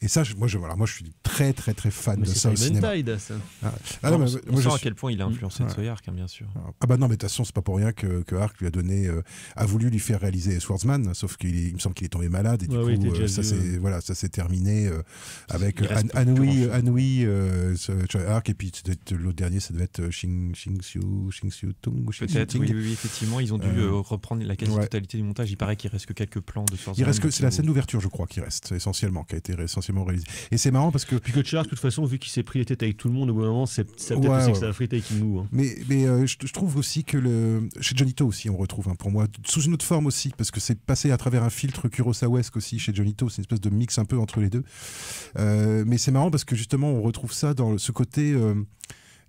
Et ça, moi, je, voilà, moi, je suis très, très, très fan de ça au cinéma. Tide, ça. Ah, ah, on moi, sent à quel point il a mm. influencé ouais. Soyark, bien sûr. Ah bah non, mais de toute façon, c'est pas pour rien que, que lui a donné, euh, a voulu lui faire réaliser Swordsman, sauf qu'il me semble qu'il est tombé malade et du coup, euh, ça s'est voilà, ça s'est terminé avec Anoui, Anoui, Arc et puis l'autre dernier, ça devait être Shing, Shing Tung, peut-être. Oui, effectivement, ils ont dû euh, euh, reprendre la quasi-totalité du montage. Il paraît qu'il reste que quelques plans de Il reste que c'est la scène d'ouverture, je crois, qui reste essentiellement, qui a été essentiellement réalisée. Et c'est marrant parce que. Puis que Charles, de toute façon, vu qu'il s'est pris les têtes avec tout le monde, au bout d'un moment, c'est peut-être aussi que ça a frité avec nous. Hein. Mais, mais euh, je, trouve aussi que le... chez Jonito aussi, on retrouve, hein, pour moi, sous une autre forme aussi, parce que c'est passé à travers un filtre kurosawa aussi chez Jonito. C'est une espèce de mix un peu entre les deux. mais c'est marrant parce que justement, on retrouve ça dans ce côté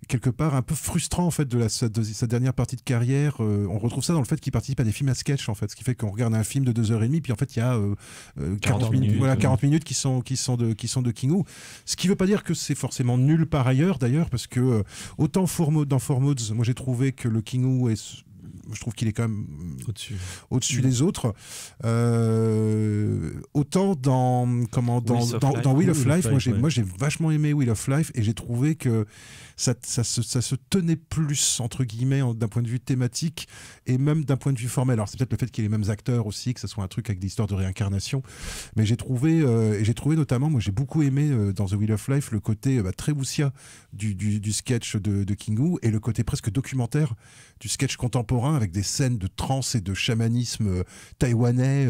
quelque part un peu frustrant en fait de, la, sa dernière partie de carrière. Euh, on retrouve ça dans le fait qu'il participe à des films à sketch en fait, ce qui fait qu'on regarde un film de 2h30 puis en fait il y a 40, euh, euh, minutes, voilà, minutes qui sont qui sont de qui sont de Wu Ce qui ne veut pas dire que c'est forcément nul par ailleurs d'ailleurs parce que autant Modes dans Formodes, moi j'ai trouvé que le Kingu est je trouve qu'il est quand même au-dessus, au-dessus mm. des autres. autant dans comment dans, Wheel of dans, Life, moi j'ai moi j'ai vachement aimé Wheel of Life et j'ai trouvé que ça, se, tenait plus, entre guillemets, d'un point de vue thématique et même d'un point de vue formel. Alors, c'est peut-être le fait qu'il y ait les mêmes acteurs aussi, que ce soit un truc avec des histoires de réincarnation. Mais j'ai trouvé, euh, et j'ai trouvé notamment, moi j'ai beaucoup aimé euh, dans The Wheel of Life le côté euh, bah, très boussia du, sketch de, de Kingu et le côté presque documentaire du sketch contemporain avec des scènes de trance et de chamanisme taïwanais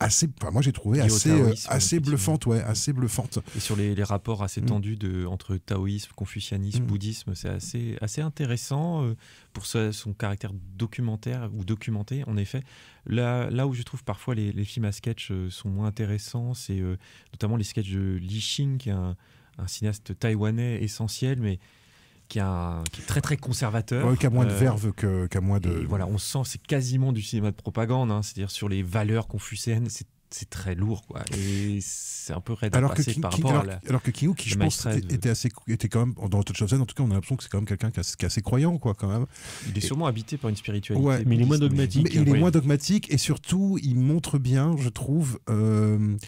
assez, moi j'ai trouvé assez, euh, assez bluffante, ouais, assez bluffante. Et sur les, les rapports assez mm. tendus de, entre taoïsme, confucianisme, mm. bouddhisme, c'est assez, assez intéressant euh, pour son caractère documentaire ou documenté en effet. Là, là où je trouve parfois les, films à sketch euh, sont moins intéressants, c'est notamment les sketchs de Li Xing, qui est un, un cinéaste taïwanais essentiel, mais qui, est très très conservateur. qui a moins de euh, verve que, qu'à moins de. Voilà, on sent, c'est quasiment du cinéma de propagande, hein. c'est-à-dire sur les valeurs confucéennes, c'est c'est très lourd quoi et c'est un peu raide alors que par rapport alors, que qui je pense était, assez était quand même dans Touch of Zen en tout cas on a l'impression que c'est quand même quelqu'un qui, est assez croyant quoi quand même il est sûrement habité par une spiritualité mais il est moins dogmatique mais, il est moins dogmatique et surtout il montre bien je trouve euh,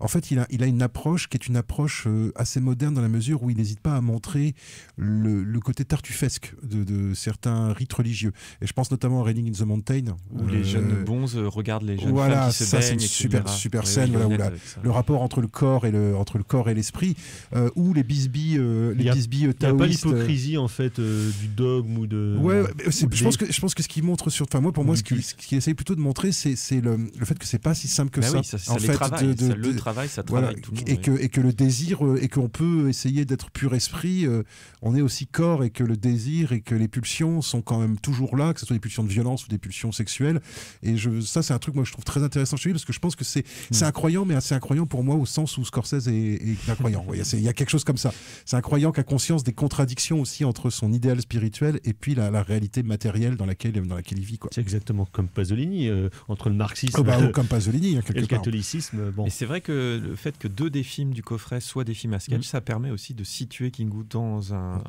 en fait, il a, il a une approche qui est une approche euh, assez moderne dans la mesure où il n'hésite pas à montrer le, côté tartufesque de, certains rites religieux. Et je pense notamment à Raining in the Mountain. Où les jeunes bonzes euh, regardent les jeunes voilà, femmes qui se ça, baignent. c'est une super, super scène, le rapport entre le corps et le, entre le corps et l'esprit, euh, ou les bisbis, euh, les bisbis taoïstes. Il n'y a pas l'hypocrisie en fait du dogme ou de. Ouais, je pense que je pense que ce qu'il montre sur, enfin moi pour moi ce qu'il qu essaye plutôt de montrer, c'est le, fait que c'est pas si simple que bah ça. ça le et, que, et que le désir, euh, et qu'on peut essayer d'être pur esprit, euh, on est aussi corps, et que le désir et que les pulsions sont quand même toujours là, que ce soit des pulsions de violence ou des pulsions sexuelles. Et je, ça, c'est un truc, moi, je trouve très intéressant chez lui, parce que je pense que c'est hmm. incroyant, mais assez incroyant pour moi, au sens où Scorsese est, incroyant. Il y a quelque chose comme ça. C'est incroyant qu'à conscience des contradictions aussi entre son idéal spirituel et puis la, réalité matérielle dans laquelle, dans il vit. C'est exactement comme Pasolini, euh, entre le marxisme oh, bah, oh, hein, et, le catholicisme. Bon. Et c'est vrai que le fait que deux des films du coffret soient des films à sketch, mmh. ça permet aussi de situer Kingu dans un,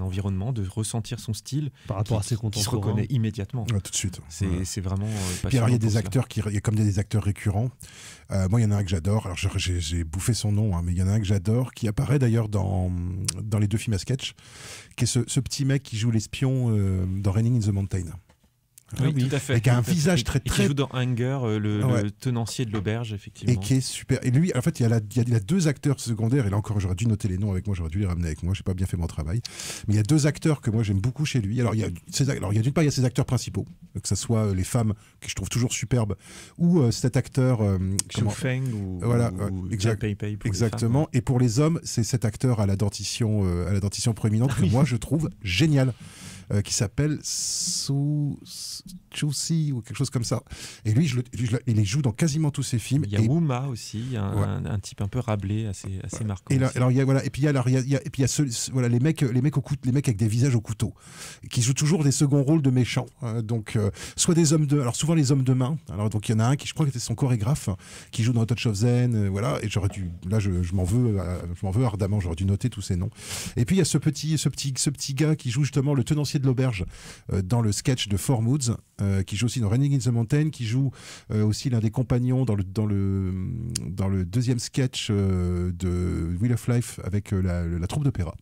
environnement, de ressentir son style par rapport qui, à ses contemporains, se reconnaît immédiatement. tout de suite. C'est vraiment. Euh, Puis il y a des acteurs qui, il y a comme des acteurs récurrents. Euh, moi, il y en a un que j'adore. Alors j'ai bouffé son nom, hein, mais il y en a un que j'adore qui apparaît d'ailleurs dans dans les deux films à sketch, qui est ce, petit mec qui joue l'espion euh, dans Raining in the Mountain. Oui, tout à fait. Avec un visage très très. Et qui joue dans Hunger, euh, le, tenancier de l'auberge, effectivement. Et qui est super. Et lui, en fait, il y a, a, deux acteurs secondaires, et là encore, j'aurais dû noter les noms avec moi, j'aurais dû les ramener avec moi, j'ai pas bien fait mon travail. Mais il y a deux acteurs que moi j'aime beaucoup chez lui. Alors, il y a, il y a d'une part, il y a ses acteurs principaux, que ce soit euh, les femmes, que je trouve toujours superbes, ou euh, cet acteur. Euh, Feng ou, voilà, Exactement. Et pour les hommes, c'est cet acteur à la dentition, à la dentition proéminente que ah moi je trouve génial. Euh, qui s'appelle Chousi ou quelque chose comme ça. Et lui, je il les joue dans quasiment tous ses films. Il y a et... aussi, un, type un peu rablé, assez, assez marquant. Et, alors, y voilà, et puis il y a, voilà, les, mecs, les, mecs au les mecs avec des visages au couteau, qui jouent toujours des seconds rôles de méchants. Hein. donc, euh, soit des hommes de. Alors, souvent les hommes de main. Alors, donc, il y en a un qui, je crois, était son chorégraphe, qui joue dans Touch of Zen. Euh, voilà, et j'aurais dû. Là, je, je m'en veux, je m'en veux ardemment, j'aurais dû noter tous ces noms. Et puis, il y a ce petit, ce petit, ce petit gars qui joue justement le tenancier de l'auberge euh, dans le sketch de Four Moods, euh, qui joue aussi dans Running in the Mountain, qui joue euh, aussi l'un des compagnons dans le, dans le, dans le deuxième sketch de Wheel of Life avec la, troupe d'opéra.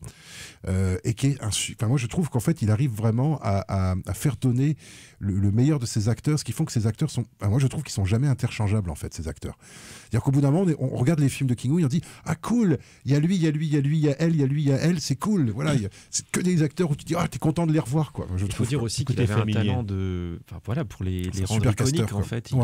et qui est un, enfin, moi je trouve qu'en fait il arrive vraiment à, à, faire donner le, meilleur de ses acteurs, ce qui font que ces acteurs sont, moi je trouve qu'ils sont jamais interchangeables en fait ces acteurs. C'est-à-dire qu'au bout d'un moment on, regarde les films de King Wu et on dit ah cool, il y a lui, il y a lui, il y a lui, il y a elle, il y a lui, il y a elle, c'est cool. Voilà, c'est que des acteurs où tu dis ah t'es content de les voir. Quoi. Je il faut dire aussi qu'il avait un talent de, enfin, voilà, pour les, les rendre iconiques. En fait, il,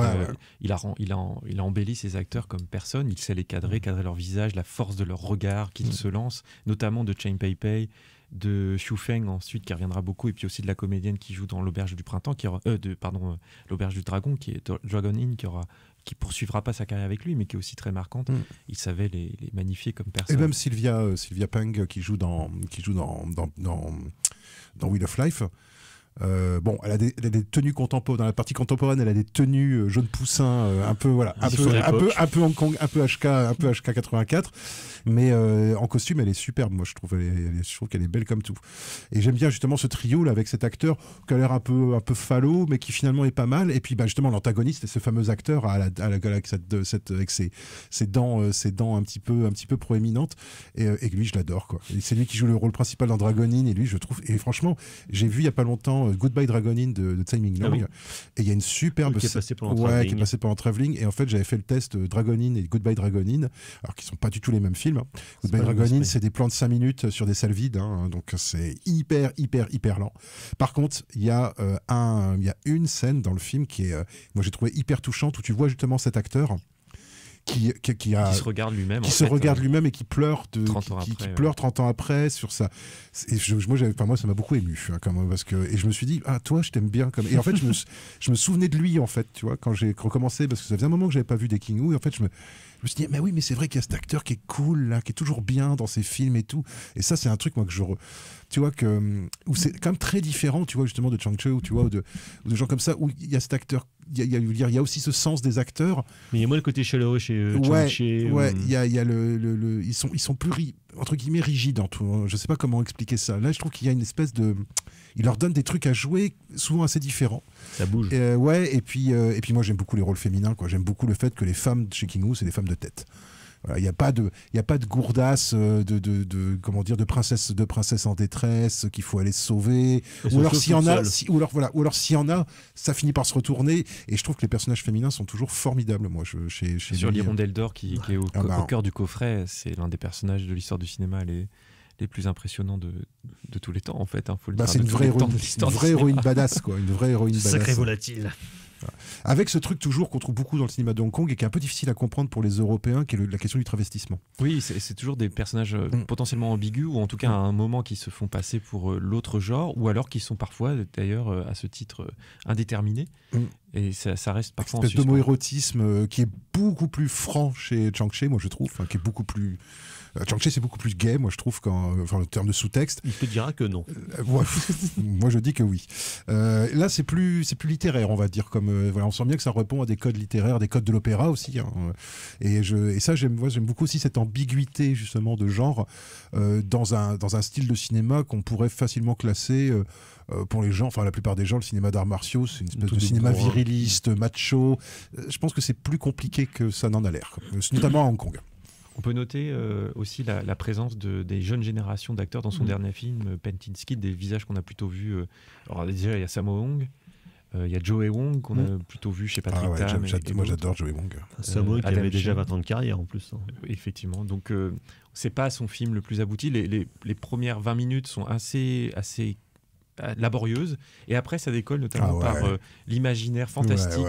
Il, a, il, a, il, embelli ses acteurs comme personne. Il sait les cadrer, cadrer leur visage, la force de leur regard qu'ils mm. se lancent, notamment de Chen Pei Pei de Xu Feng ensuite qui reviendra beaucoup et puis aussi de la comédienne qui joue dans l'auberge du printemps qui euh, de, pardon euh, l'auberge du dragon qui est euh, Dragon Inn qui aura qui poursuivra pas sa carrière avec lui, mais qui est aussi très marquante. Mm. Il savait les, magnifier comme personne. Et même Sylvia, Sylvia Peng qui joue dans, qui joue dans, dans dans Wheel of Life euh, bon, elle a, des, tenues contemporaines. Dans la partie contemporaine, elle a des tenues euh, jaune poussin, euh, un peu voilà, un peu, un peu, Kong, un peu HK, un peu HK 84. Mais en costume, elle est superbe. Moi, je trouve, elle je trouve qu'elle est belle comme tout. Et j'aime bien justement ce trio là avec cet acteur qui a l'air un peu, un peu mais qui finalement est pas mal. Et puis, bah, justement, l'antagoniste, ce fameux acteur à la, à avec, ses, ses, dents, ses dents un petit peu, un petit peu proéminentes. Et, lui, je l'adore quoi. C'est lui qui joue le rôle principal dans Dragonine. Et lui, je trouve. Et franchement, j'ai vu il y a pas longtemps euh, Goodbye Dragon de, de ah Long. Et il y a une superbe. Qui ouais, qui est passée pendant Traveling. Et en fait, j'avais fait le test euh, Dragon et Goodbye Dragon alors qu'ils sont pas du tout les mêmes films. Hein. Goodbye Dragon c'est des plans de 5 minutes euh, sur des salles vides. Hein, donc c'est hyper, hyper, hyper lent. Par contre, il y, a, un y a une scène dans le film qui est, moi j'ai trouvé hyper touchante, où tu vois justement cet acteur qui, se regarde lui-même. Qui se regarde euh, lui-même et qui pleure, de, 30 ans après, pleure 30 ans après sur ça. Et moi, moi, ça m'a beaucoup ému. Hein, parce que, et je me suis dit, ah, toi, je t'aime bien. Comme... Et en fait, je me, souvenais de lui, en fait, tu vois, quand j'ai recommencé, parce que ça faisait un moment que j'avais pas vu des King Wu. Et en fait, je me, je me suis dit, mais oui, mais c'est vrai qu'il y a cet acteur qui est cool, là, qui est toujours bien dans ses films et tout. Et ça, c'est un truc, moi, que je. Tu vois, que. Où c'est quand même très différent, tu vois, justement, de Chang Che, ou tu vois, ou de, ou de gens comme ça, où il y a cet acteur il y, a, il y a aussi ce sens des acteurs. Mais il y a moins le côté chaleureux chez eux. Ouais, il ouais, y, a, y a le, ils, sont, ils sont plus, entre guillemets, rigides en hein. Je sais pas comment expliquer ça. Là, je trouve qu'il y a une espèce de. Il leur donne des trucs à jouer, souvent assez différents. Ça bouge. Euh, ouais, et puis, euh, et puis moi, j'aime beaucoup les rôles féminins. J'aime beaucoup le fait que les femmes chez Wu c'est des femmes de tête il n'y a pas de, il a pas de gourdasse euh, de, de, comment dire, de princesse, de princesse en détresse euh, qu'il faut aller sauver. Ou alors s'il y en a, ou alors voilà, ou alors s'il y en a, ça finit par se retourner. Et je trouve que les personnages féminins sont toujours formidables. Moi, je, sur hein. l'hirondelle d'or qui, est au, ah, bah. cœur du coffret, c'est l'un des personnages de l'histoire du cinéma. Les les plus impressionnants de, de, tous les temps, en fait. Hein, bah c'est une, une, vraie héroïne badass, quoi. Une vraie héroïne badass. Sacré volatile. Avec ce truc toujours qu'on trouve beaucoup dans le cinéma de Hong Kong et qui est un peu difficile à comprendre pour les Européens, qui est la question du travestissement. Oui, c'est toujours des personnages euh, mm. potentiellement ambigus ou en tout cas mm. à un moment qui se font passer pour euh, l'autre genre ou alors qui sont parfois d'ailleurs euh, à ce titre indéterminés. Mm. Et ça, reste parfois Une espèce dhomo de érotisme euh, qui est beaucoup plus franc chez Chang-Chi, moi je trouve, enfin, qui est beaucoup plus. Euh, c'est beaucoup plus gay, moi je trouve, euh, enfin, le terme de sous-texte. Il te dira que non. moi, je dis que oui. là, c'est plus, c'est plus littéraire, on va dire. Comme, voilà, on sent bien que ça répond à des codes littéraires, des codes de l'opéra aussi. Hein. Et, je, et ça, j'aime, j'aime beaucoup aussi cette ambiguïté, justement, de genre dans, un, dans un style de cinéma qu'on pourrait facilement classer euh, pour les gens, enfin la plupart des gens, le cinéma d'arts martiaux, c'est une espèce de cinéma viriliste, macho. Euh, je pense que c'est plus compliqué que ça n'en a l'air, notamment à Hong Kong. On peut noter euh, aussi la, présence de, des jeunes générations d'acteurs dans son mm. dernier film, Pentinsky, des visages qu'on a plutôt vus. alors déjà, il y a Samo Hong, il y a Joe Wong qu'on a mm. plutôt vu chez Patrick ah ouais, moi j'adore Joe Wong. Samo qui avait déjà 20 ans de carrière en plus. Hein. Effectivement, donc c'est pas son film le plus abouti. Les, les, premières 20 minutes sont assez, assez euh, laborieuse et après ça décolle notamment ah par euh, l'imaginaire fantastique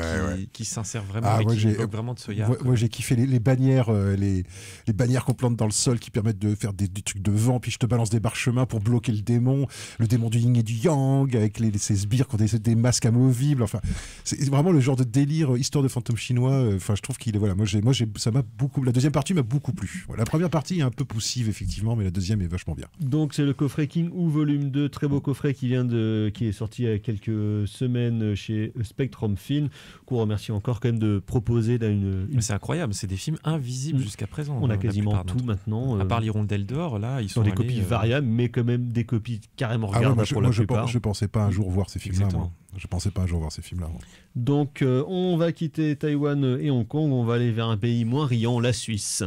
qui, s'insère vraiment ah, moi qui vraiment de Soya. Moi, j'ai kiffé les, bannières euh, les, les, bannières qu'on plante dans le sol qui permettent de faire des, trucs de vent puis je te balance des barchemins pour bloquer le démon le démon du yin et du yang avec les, ces sbires qui ont des, masques amovibles enfin c'est vraiment le genre de délire histoire de fantôme chinois enfin je trouve qu'il est voilà moi j'ai moi j'ai ça m'a beaucoup la deuxième partie m'a beaucoup plu la première partie est un peu poussive effectivement mais la deuxième est vachement bien donc c'est le coffret King ou volume 2 très beau coffret qui vient qui est sorti il y a quelques semaines chez Spectrum Film, qu'on remercie encore quand même de proposer une, C'est incroyable, c'est des films invisibles mm. jusqu'à présent. On a hein, quasiment tout maintenant. À part euh, l'hirondelle d'or, là, ils sont des copies euh, variables, mais quand même des copies carrément ah pour je, la Je, pensais pas un jour voir ces films-là. Je pensais pas un jour voir ces films-là. Donc, euh, on va quitter Taïwan et Hong Kong. On va aller vers un pays moins riant, la Suisse.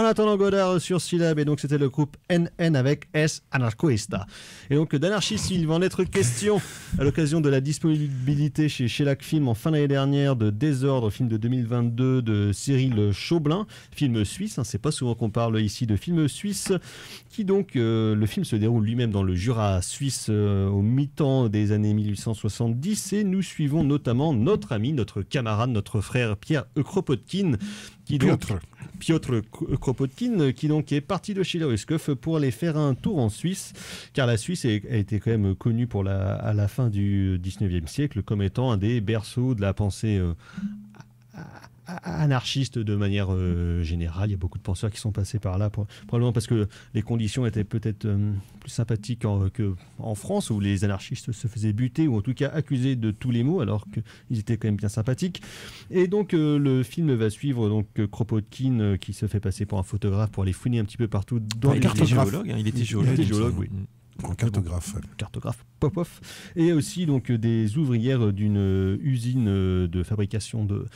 En attendant Godard sur Syllab, et donc c'était le groupe NN avec S Anarchoista. Et donc d'anarchiste, il va en être question à l'occasion de la disponibilité chez Shellac Film en fin d'année dernière de Désordre, film de 2022 de Cyril Chaublin, film suisse. Hein, c'est pas souvent qu'on parle ici de film suisse, qui donc euh, le film se déroule lui-même dans le Jura suisse euh, au mi-temps des années 1870 et nous suivons notamment notre ami, notre camarade, notre frère Pierre kropotkin qui donc Piotr Kropotkin, euh, qui donc est parti de chez pour aller faire un tour en Suisse, car la Suisse a été quand même connue pour la, à la fin du 19e siècle comme étant un des berceaux de la pensée euh, anarchiste de manière euh, générale. Il y a beaucoup de penseurs qui sont passés par là, probablement parce que les conditions étaient peut-être euh, plus sympathiques qu'en en France, où les anarchistes se faisaient buter, ou en tout cas accusés de tous les maux, alors qu'ils étaient quand même bien sympathiques. Et donc euh, le film va suivre donc Kropotkin, qui se fait passer pour un photographe, pour aller fouiner un petit peu partout dans les, hein, il était Il était géologue, oui. En cartographe. Donc, cartographe Popov. Et aussi donc des ouvrières d'une usine de fabrication de,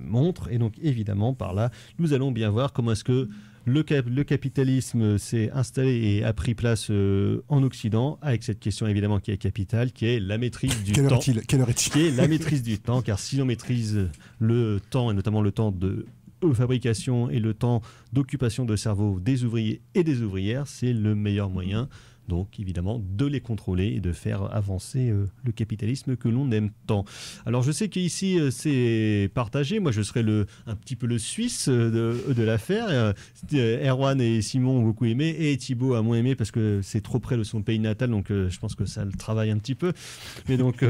montres. Et donc évidemment par là, nous allons bien voir comment est-ce que le, le capitalisme s'est installé et a pris place euh, en Occident avec cette question évidemment qui est capitale, qui est la maîtrise du temps. Quelle heure est-il Qui est la maîtrise du temps, car si on maîtrise le temps et notamment le temps de fabrication et le temps d'occupation de cerveau des ouvriers et des ouvrières, c'est le meilleur moyen donc évidemment de les contrôler et de faire avancer euh, le capitalisme que l'on aime tant. Alors je sais qu'ici euh, c'est partagé, moi je serai un petit peu le Suisse euh, de, de l'affaire. Erwan et Simon ont beaucoup aimé et Thibaut a moins aimé parce que c'est trop près de son pays natal, donc je pense que ça le travaille un petit peu. Mais donc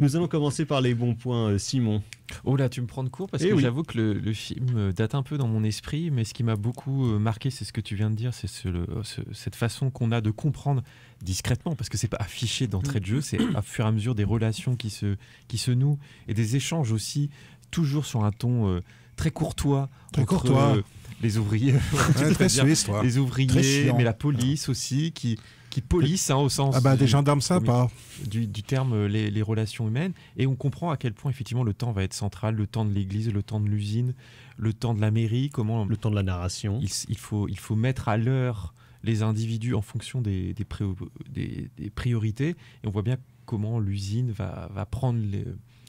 nous allons commencer par les bons points, Simon. Oh là, tu me prends de court parce eh que j'avoue que le, film euh, date un peu dans mon esprit, mais ce qui m'a beaucoup euh, marqué, c'est ce que tu viens de dire, c'est euh, ce, cette façon qu'on a de comprendre discrètement, parce que c'est pas affiché d'entrée de jeu, c'est à mm. fur et à mesure des relations qui se, qui se nouent et des échanges aussi, toujours sur un ton très courtois. entre, les ouvriers, les ouvriers, mais la police aussi, qui, qui polissent hein, au sens ah bah, des gendarmes sympas du, du terme euh, les, relations humaines et on comprend à quel point effectivement le temps va être central le temps de l'église le temps de l'usine le temps de la mairie comment le temps de la narration il, faut il faut mettre à l'heure les individus en fonction des, des, pré, des, priorités et on voit bien comment l'usine va, va, prendre,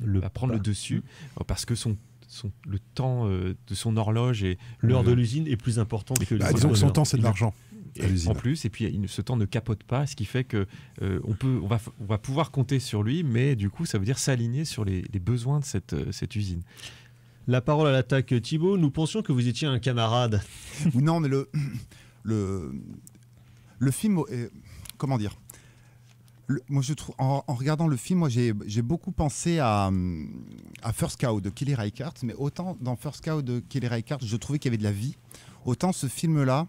le, prendre le dessus euh, parce que son son, le temps euh, de son horloge et l'heure de l'usine est plus importante que bah, disons que son temps c'est de l'argent en plus. Et puis ce temps ne capote pas, ce qui fait que euh, on peut, on va, on va pouvoir compter sur lui, mais du coup, ça veut dire s'aligner sur les, besoins de cette, euh, cette usine. La parole à l'attaque, Thibault, Nous pensions que vous étiez un camarade. non, mais le, le, le film, euh, comment dire moi, je trouve, en, regardant le film, moi, j'ai beaucoup pensé à, à, First Cow de Kelly Reichardt, mais autant dans First Cow de Kelly Reichardt, je trouvais qu'il y avait de la vie, autant ce film-là,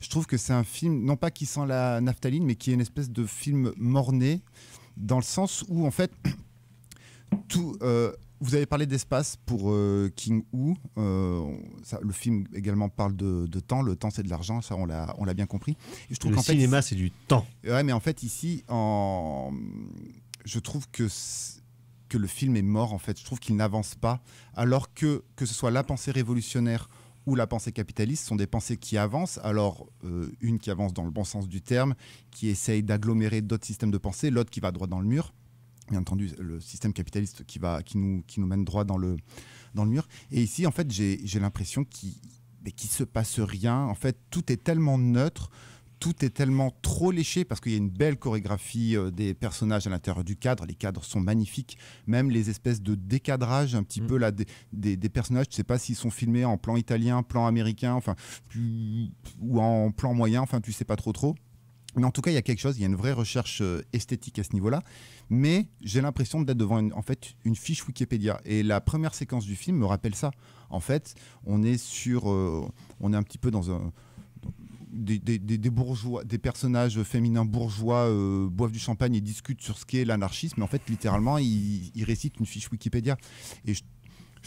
je trouve que c'est un film, non pas qui sent la naphtaline, mais qui est une espèce de film morné, dans le sens où, en fait, tout. Euh, vous avez parlé d'espace pour euh, King Wu. Euh, le film également parle de, temps. Le temps, c'est de l'argent. Ça, on l'a, bien compris. je trouve le cinéma, c'est du temps. Ouais, mais en fait, ici, en... je trouve que, que le film est mort. En fait, je trouve qu'il n'avance pas. Alors que, que ce soit la pensée révolutionnaire ou la pensée capitaliste sont des pensées qui avancent. Alors, euh, une qui avance dans le bon sens du terme, qui essaye d'agglomérer d'autres systèmes de pensée, l'autre qui va droit dans le mur. Bien entendu, le système capitaliste qui, va, qui, nous, qui nous mène droit dans le, dans le mur. Et ici, en fait, j'ai l'impression qu'il ne se passe rien. En fait, tout est tellement neutre tout est tellement trop léché parce qu'il y a une belle chorégraphie euh, des personnages à l'intérieur du cadre. Les cadres sont magnifiques, même les espèces de décadrage un petit mm. peu là des, personnages, je personnages. sais pas s'ils sont filmés en plan italien, plan américain, enfin ou en plan moyen. Enfin, tu sais pas trop trop. Mais en tout cas, il y a quelque chose, il y a une vraie recherche euh, esthétique à ce niveau-là. Mais j'ai l'impression d'être devant une, en fait, une fiche Wikipédia. Et la première séquence du film me rappelle ça. En fait, on est sur, euh, on est un petit peu dans un, des, bourgeois, des personnages féminins bourgeois euh, boivent du champagne et discutent sur ce qu'est l'anarchisme. En fait, littéralement, ils, récitent une fiche Wikipédia. Et je,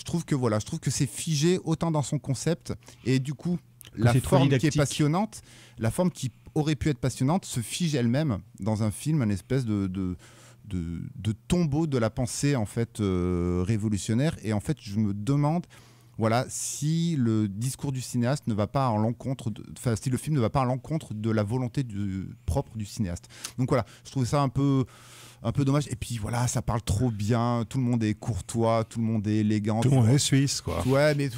trouve que voilà, je trouve que c'est figé autant dans son concept et du coup, la forme qui est passionnante, la forme qui aurait pu être passionnante, se fige elle-même dans un film, une espèce de, de tombeau de la pensée en fait euh, révolutionnaire et en fait je me demande voilà, si le discours du cinéaste ne va pas en l'encontre, enfin si le film ne va pas à l'encontre de la volonté propre du cinéaste. Donc voilà, je trouvais ça un peu un peu dommage. Et puis voilà, ça parle trop bien, tout le monde est courtois, tout le monde est élégant. Tout le monde est suisse, quoi. Ouais, mais.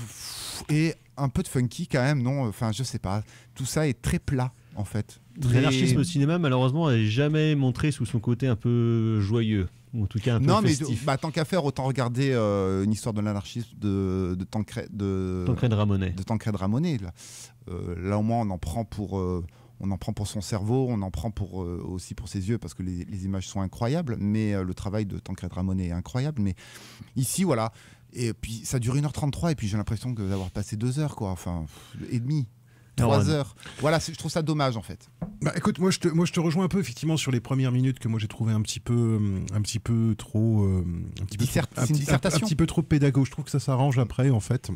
Et un peu de funky quand même, non Enfin, je sais pas. Tout ça est très plat, en fait. L'anarchisme au cinéma, malheureusement, n'est jamais montré sous son côté un peu joyeux tout cas non, mais bah, tant qu'à faire, autant regarder euh, une histoire de l'anarchisme de, de, Tancred, de Ramonet. De Tancred Ramonet. Là. Euh, là. au moins, on en prend pour. Euh, on en prend pour son cerveau, on en prend pour, aussi pour ses yeux, parce que les, images sont incroyables, mais le travail de Tancred Ramonet est incroyable. Mais ici, voilà, et puis ça dure 1h33 et puis j'ai l'impression d'avoir passé 2 heures quoi, enfin et demi 3 heures. Voilà, je trouve ça dommage en fait. Bah écoute, moi je, te, moi je te rejoins un peu effectivement sur les premières minutes que moi j'ai trouvé un petit peu, euh, un petit peu trop, euh, un, petit peu trop un petit peu trop pédago. Je trouve que ça s'arrange après en fait.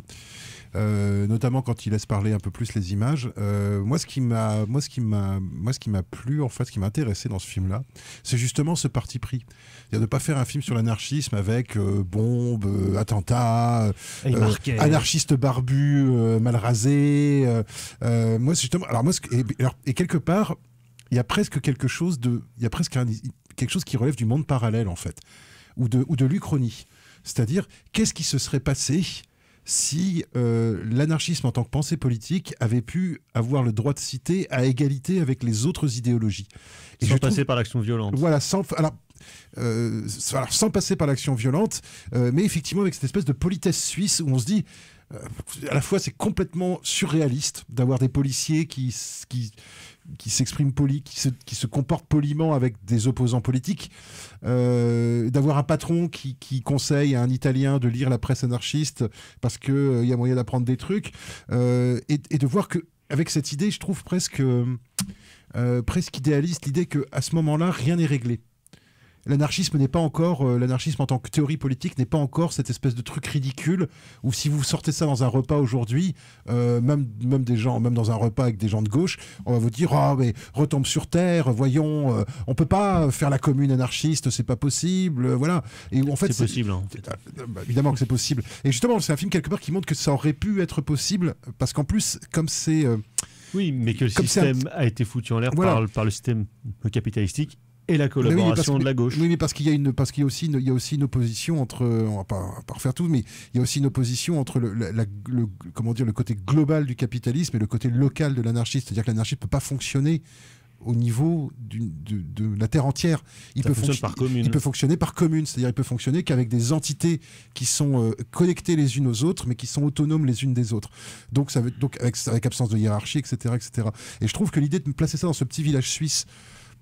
Euh, notamment quand il laisse parler un peu plus les images. Euh, moi, ce qui m'a, moi, ce qui m'a, moi, ce qui m'a plu, en fait, ce qui m'a intéressé dans ce film-là, c'est justement ce parti pris. De ne pas faire un film sur l'anarchisme avec euh, bombe bombes, attentats, anarchistes barbus, mal rasés. moi, justement, alors moi, et, quelque part, il y a presque quelque chose de, il y a presque quelque chose qui relève du monde parallèle en fait, ou de, ou de l'Uchronie. C'est-à-dire, qu'est-ce qui se serait passé si euh, l'anarchisme en tant que pensée politique avait pu avoir le droit de citer à égalité avec les autres idéologies. Et sans passer par l'action violente. Voilà, sans... Euh, sans passer par l'action violente, euh, mais effectivement avec cette espèce de politesse suisse où on se dit, à la fois c'est complètement surréaliste d'avoir des policiers qui, qui, qui s'exprime poli, qui se, comporte poliment avec des opposants politiques, euh, d'avoir un patron qui, conseille à un Italien de lire la presse anarchiste parce qu'il euh, y a moyen d'apprendre des trucs, euh, et, de voir que avec cette idée, je trouve presque, presque idéaliste l'idée que ce moment-là, rien n'est réglé l'anarchisme n'est pas encore, euh, l'anarchisme en tant que théorie politique n'est pas encore cette espèce de truc ridicule où si vous sortez ça dans un repas aujourd'hui, euh, même, même des gens, même dans un repas avec des gens de gauche, on va vous dire, oh, mais retombe sur terre, voyons, on euh, on peut pas faire la commune anarchiste, c'est pas possible, voilà. Et en fait, c'est possible. Hein, ah, bah, évidemment que c'est possible. Et justement, c'est un film quelque part qui montre que ça aurait pu être possible parce qu'en plus, comme c'est oui, mais que le système a été foutu en l'air par, par, le système capitalistique et la collaboration de la gauche. Oui, mais parce qu'il y a une, parce y aussi, une, il y a aussi une opposition entre, on va pas, pas refaire tout, mais il y a aussi une opposition entre le, comment dire, le côté global du capitalisme et le côté local de l'anarchie C'est-à-dire que ne peut pas fonctionner au niveau de, la terre entière. Il, peut, fonctionne par commune. il peut fonctionner par commune, c'est-à-dire il peut fonctionner qu'avec des entités qui sont euh, connectées les unes aux autres, mais qui sont autonomes les unes des autres. Donc, ça veut, donc avec, absence de hiérarchie, etc., etc. Et je trouve que l'idée de me placer ça dans ce petit village suisse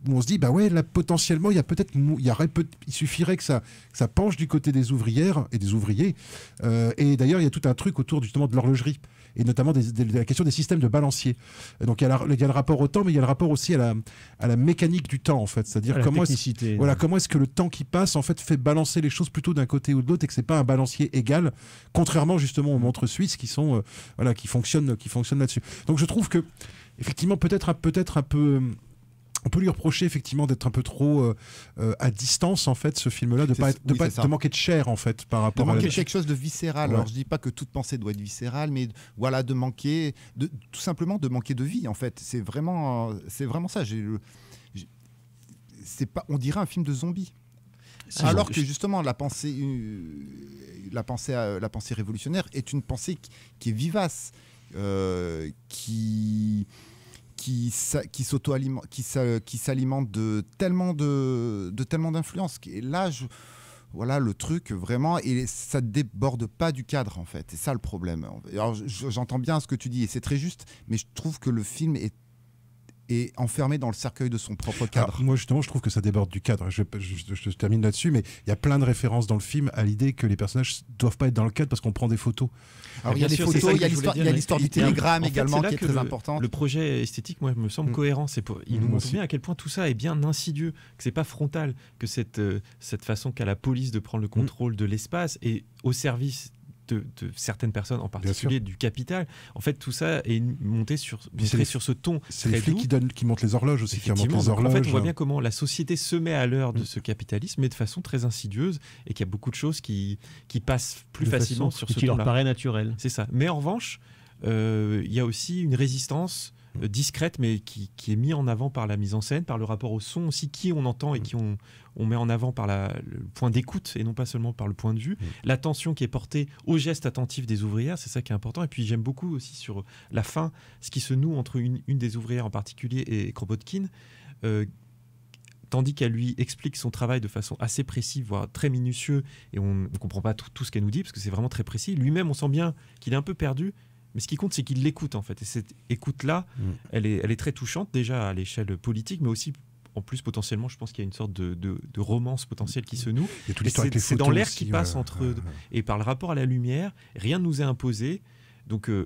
où on se dit bah ouais là potentiellement il y a peut-être il y aurait il suffirait que ça ça penche du côté des ouvrières et des ouvriers euh, et d'ailleurs il y a tout un truc autour justement de l'horlogerie et notamment de la question des systèmes de balancier donc il y, a le rapport au temps mais il y a le rapport aussi à la à la mécanique du temps en fait c'est-à-dire comment est voilà comment est-ce que le temps qui passe en fait fait balancer les choses plutôt d'un côté ou de l'autre et que c'est pas un balancier égal contrairement justement aux montres suisses qui sont euh, voilà qui fonctionnent qui fonctionnent là-dessus donc je trouve que effectivement peut-être peut-être un peu on peut lui reprocher effectivement d'être un peu trop euh, euh, à distance en fait ce film-là, de manquer de chair en fait par rapport de manquer quelque chose de viscéral. Alors je dis pas que toute pensée doit être viscérale, mais voilà de manquer, tout simplement de manquer de vie en fait. C'est vraiment, euh, c'est vraiment ça. c'est pas, on dirait un film de zombies. Alors que justement la pensée, la pensée, révolutionnaire est une pensée qui, est vivace, qui qui sauto qui s'alimente de tellement de, tellement d'influences. Et là, je, voilà le truc vraiment, et ça déborde pas du cadre en fait. C'est ça le problème. Alors j'entends bien ce que tu dis et c'est très juste, mais je trouve que le film est et enfermé dans le cercueil de son propre cadre. moi, justement, je trouve que ça déborde du cadre. Je, termine là-dessus, mais il y a plein de références dans le film à l'idée que les personnages doivent pas être dans le cadre parce qu'on prend des photos. Alors, ah il y a photos, il l'histoire du télégramme également qui est très importante. Le projet esthétique, moi, me semble mm. cohérent. C'est il nous montre bien à quel point tout ça est bien insidieux, que c'est pas frontal, que cette, euh, cette façon qu'a la police de prendre le mm. contrôle de l'espace est au service de, certaines personnes, en particulier du capital. En fait, tout ça est monté sur, sur ce ton. C'est les flics qui, qui montent les horloges aussi, qui les horloges. En fait, on voit bien comment la société se met à l'heure de mm. ce capitalisme, mais de façon très insidieuse, et qu'il y a beaucoup de choses qui, qui passent plus facilement sur ce qui leur paraît naturel. C'est ça. Mais en revanche, euh, il y a aussi une résistance euh, discrète, mais qui, est mis en avant par la mise en scène, par le rapport au son aussi, qui on entend et mm. qui on, met en avant par le point d'écoute et non pas seulement par le point de vue. Mm. L'attention qui est portée aux gestes attentifs des ouvrières, c'est ça qui est important. Et puis j'aime beaucoup aussi sur la fin, ce qui se noue entre une, des ouvrières en particulier et Kropotkin. Euh, tandis qu'elle lui explique son travail de façon assez précise, voire très minutieuse, et on ne comprend pas tout, tout ce qu'elle nous dit, parce que c'est vraiment très précis, lui-même, on sent bien qu'il est un peu perdu, mais ce qui compte, c'est qu'il l'écoute en fait. Et cette écoute-là, mm. elle, est, très touchante déjà à l'échelle politique, mais aussi en plus potentiellement je pense qu'il y a une sorte de, romance potentielle qui se noue c'est dans l'air qui passe entre eux. et par le rapport à la lumière rien ne nous est imposé donc euh,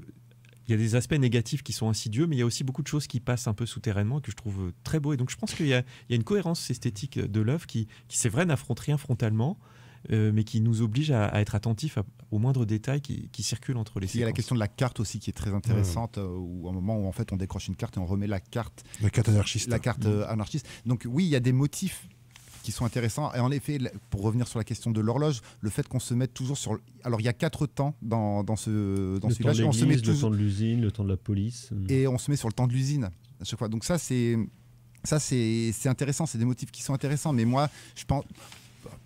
il y a des aspects négatifs qui sont insidieux, mais il y a aussi beaucoup de choses qui passent un peu souterrainement que je trouve euh, très beau. Et donc je pense qu'il y, a une cohérence esthétique euh, de l'œuvre qui c'est vrai, n'affronte rien frontalement, euh, mais qui nous oblige à, être attentifs aux moindres détails qui, circulent entre les séquences. Il y a la question de la carte aussi qui est très intéressante, euh, où un moment où en fait on décroche une carte et on remet la carte. La carte anarchiste. La carte mm. euh, anarchiste. Donc oui, il y a des motifs qui sont intéressants. Et en effet, pour revenir sur la question de l'horloge, le fait qu'on se mette toujours sur. Alors, il y a quatre temps dans, dans ce dans le temps village. le temps de l'usine, le temps de la police. Et on se met sur le temps de l'usine à chaque fois. Donc, ça, c'est. Ça, c'est intéressant, c'est des motifs qui sont intéressants, mais moi, je pense,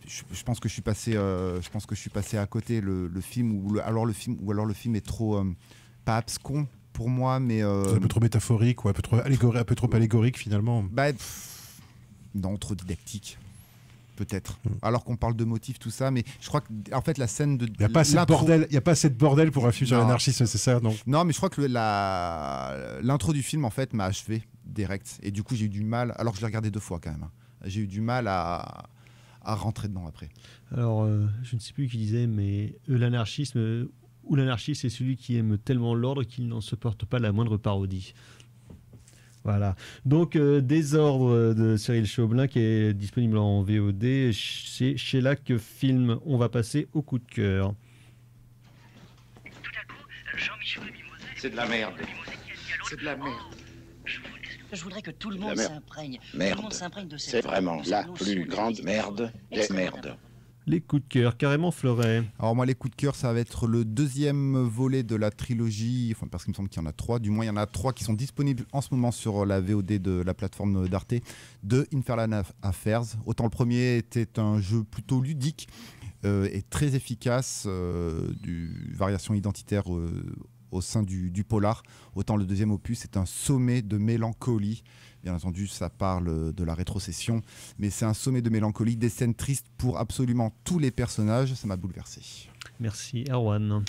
je, pense que je suis passé, euh, je pense que je suis passé à côté le, film ou alors le film ou alors le film est trop euh, pas abscon pour moi, mais euh, un peu trop métaphorique ou un peu trop allégorique, un peu trop allégorique finalement. Bah, non, trop didactique peut-être. Hmm. Alors qu'on parle de motifs, tout ça, mais je crois que en fait la scène de il y a pas assez de bordel, il y a pas cette bordel pour un film sur l'anarchisme, c'est ça, non Non, mais je crois que l'intro du film en fait m'a achevé direct, et du coup j'ai eu du mal. Alors que je l'ai regardé deux fois quand même. Hein. J'ai eu du mal à rentrer dedans après. Alors, euh, je ne sais plus qui disait, mais euh, l'anarchisme euh, ou l'anarchiste, c'est celui qui aime tellement l'ordre qu'il n'en supporte pas la moindre parodie. Voilà. Donc, Désordre de Cyril Chaublin qui est disponible en VOD chez, chez Lac Film. On va passer au coup de cœur. C'est de la merde. C'est de la merde. Je voudrais que tout le monde s'imprègne. Merde. C'est vraiment la plus grande merde des merdes. Les coups de cœur, carrément Fleuret. Alors moi, les coups de cœur, ça va être le deuxième volet de la trilogie, enfin, parce qu'il me semble qu'il y en a trois, du moins il y en a trois qui sont disponibles en ce moment sur la VOD de la plateforme d'Arte, de Infernal Affairs. Autant le premier était un jeu plutôt ludique euh, et très efficace, euh, du variation identitaire euh, au sein du, polar. Autant le deuxième opus est un sommet de mélancolie. Bien entendu, ça parle de la rétrocession, mais c'est un sommet de mélancolie, des scènes tristes pour absolument tous les personnages. Ça m'a bouleversé. Merci, Erwan.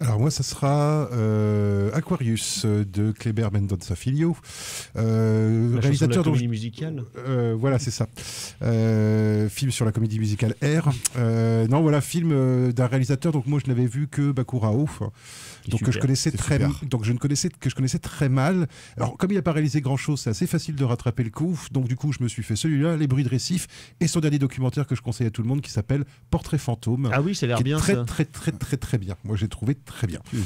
Alors moi, ça sera euh, Aquarius euh, de Kleber Mendonça Filho, réalisateur de la comédie musicale. Euh, voilà, c'est ça. film sur la comédie musicale R. non, voilà, film d'un réalisateur. Donc moi, je n'avais vu que Bakurao donc que je connaissais très ne connaissais que je connaissais très mal. Alors comme il n'a pas réalisé grand chose, c'est assez facile de rattraper le coup. Donc du coup, je me suis fait celui-là, les bruits de récif, et son dernier documentaire que je conseille à tout le monde qui s'appelle Portrait fantôme. Ah oui, ça a l'air bien. Très, ça. très très très très très bien. Moi, j'ai trouvé très bien. Mhm.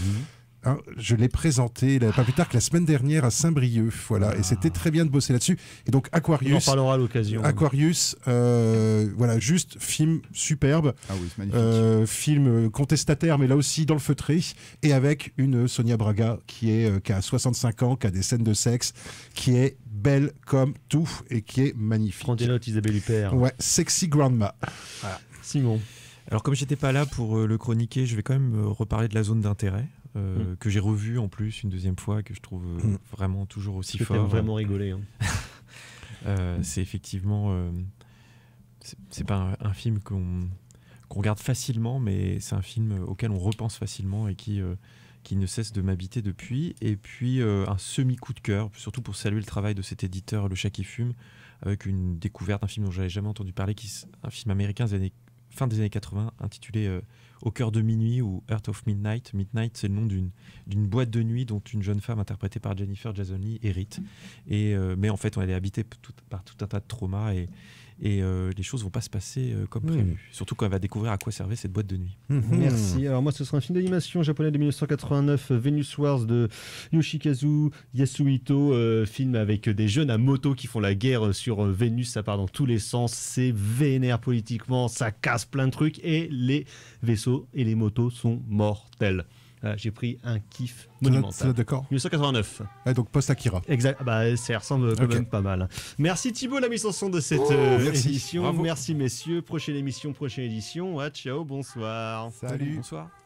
Hein, je l'ai présenté pas plus tard que la semaine dernière à Saint-Brieuc. Voilà, et c'était ah. très bien de bosser là-dessus. Et donc Aquarius. On en parlera à l'occasion. Aquarius, euh, voilà, juste film superbe. Ah oui, magnifique. Euh, film contestataire, mais là aussi dans le feutré. Et avec une Sonia Braga qui, est, euh, a 65 ans, qui a des scènes de sexe, qui est belle comme tout et qui est magnifique. Prends des Isabelle Huppert. Ouais, sexy grandma. Voilà. Simon. Alors comme j'étais pas là pour le chroniquer, je vais quand même reparler de la zone d'intérêt. Euh, mm. que j'ai revu en plus une deuxième fois, que je trouve euh, mm. vraiment toujours aussi fort. fort. vraiment rigolé. Hein. Euh, c'est effectivement. c'est pas un, film qu'on regarde facilement, mais c'est un film auquel on repense facilement et qui, qui ne cesse de m'habiter depuis. Et puis un semi-coup de cœur, surtout pour saluer le travail de cet éditeur, Le Chat qui fume, avec une découverte, d'un film dont j'avais jamais entendu parler, qui, un film américain des années, fin des années 80 intitulé au cœur de minuit ou Heart of Midnight. Midnight, c'est le nom d'une boîte de nuit dont une jeune femme interprétée par Jennifer Jason Lee hérite. Mm. Et, euh, mais en fait, elle est habitée par tout un tas de traumas et, et euh, les choses vont pas se passer euh, comme prévu. Hmm. Surtout quand elle va découvrir à quoi servait cette boîte de nuit. Hmm. Hmm. Merci. Alors moi, ce sera un film d'animation japonais de 1989, euh, Venus Wars de Yoshikazu Yasuhito, film avec des jeunes à moto qui font la guerre sur Vénus. Ça part dans tous les sens, c'est vénère politiquement, ça casse plein de trucs et les vaisseaux et les motos sont mortels. Euh, j'ai pris un kiff monumental. 1989. Ah, donc post-Akira. Exact. Ah, bah, ça ressemble quand même pas mal. Merci Thibaut, la mise en son de cette oh, euh, merci. édition. Merci messieurs. Prochaine émission, prochaine édition. Ah, ciao, bonsoir. Salut. Bonsoir.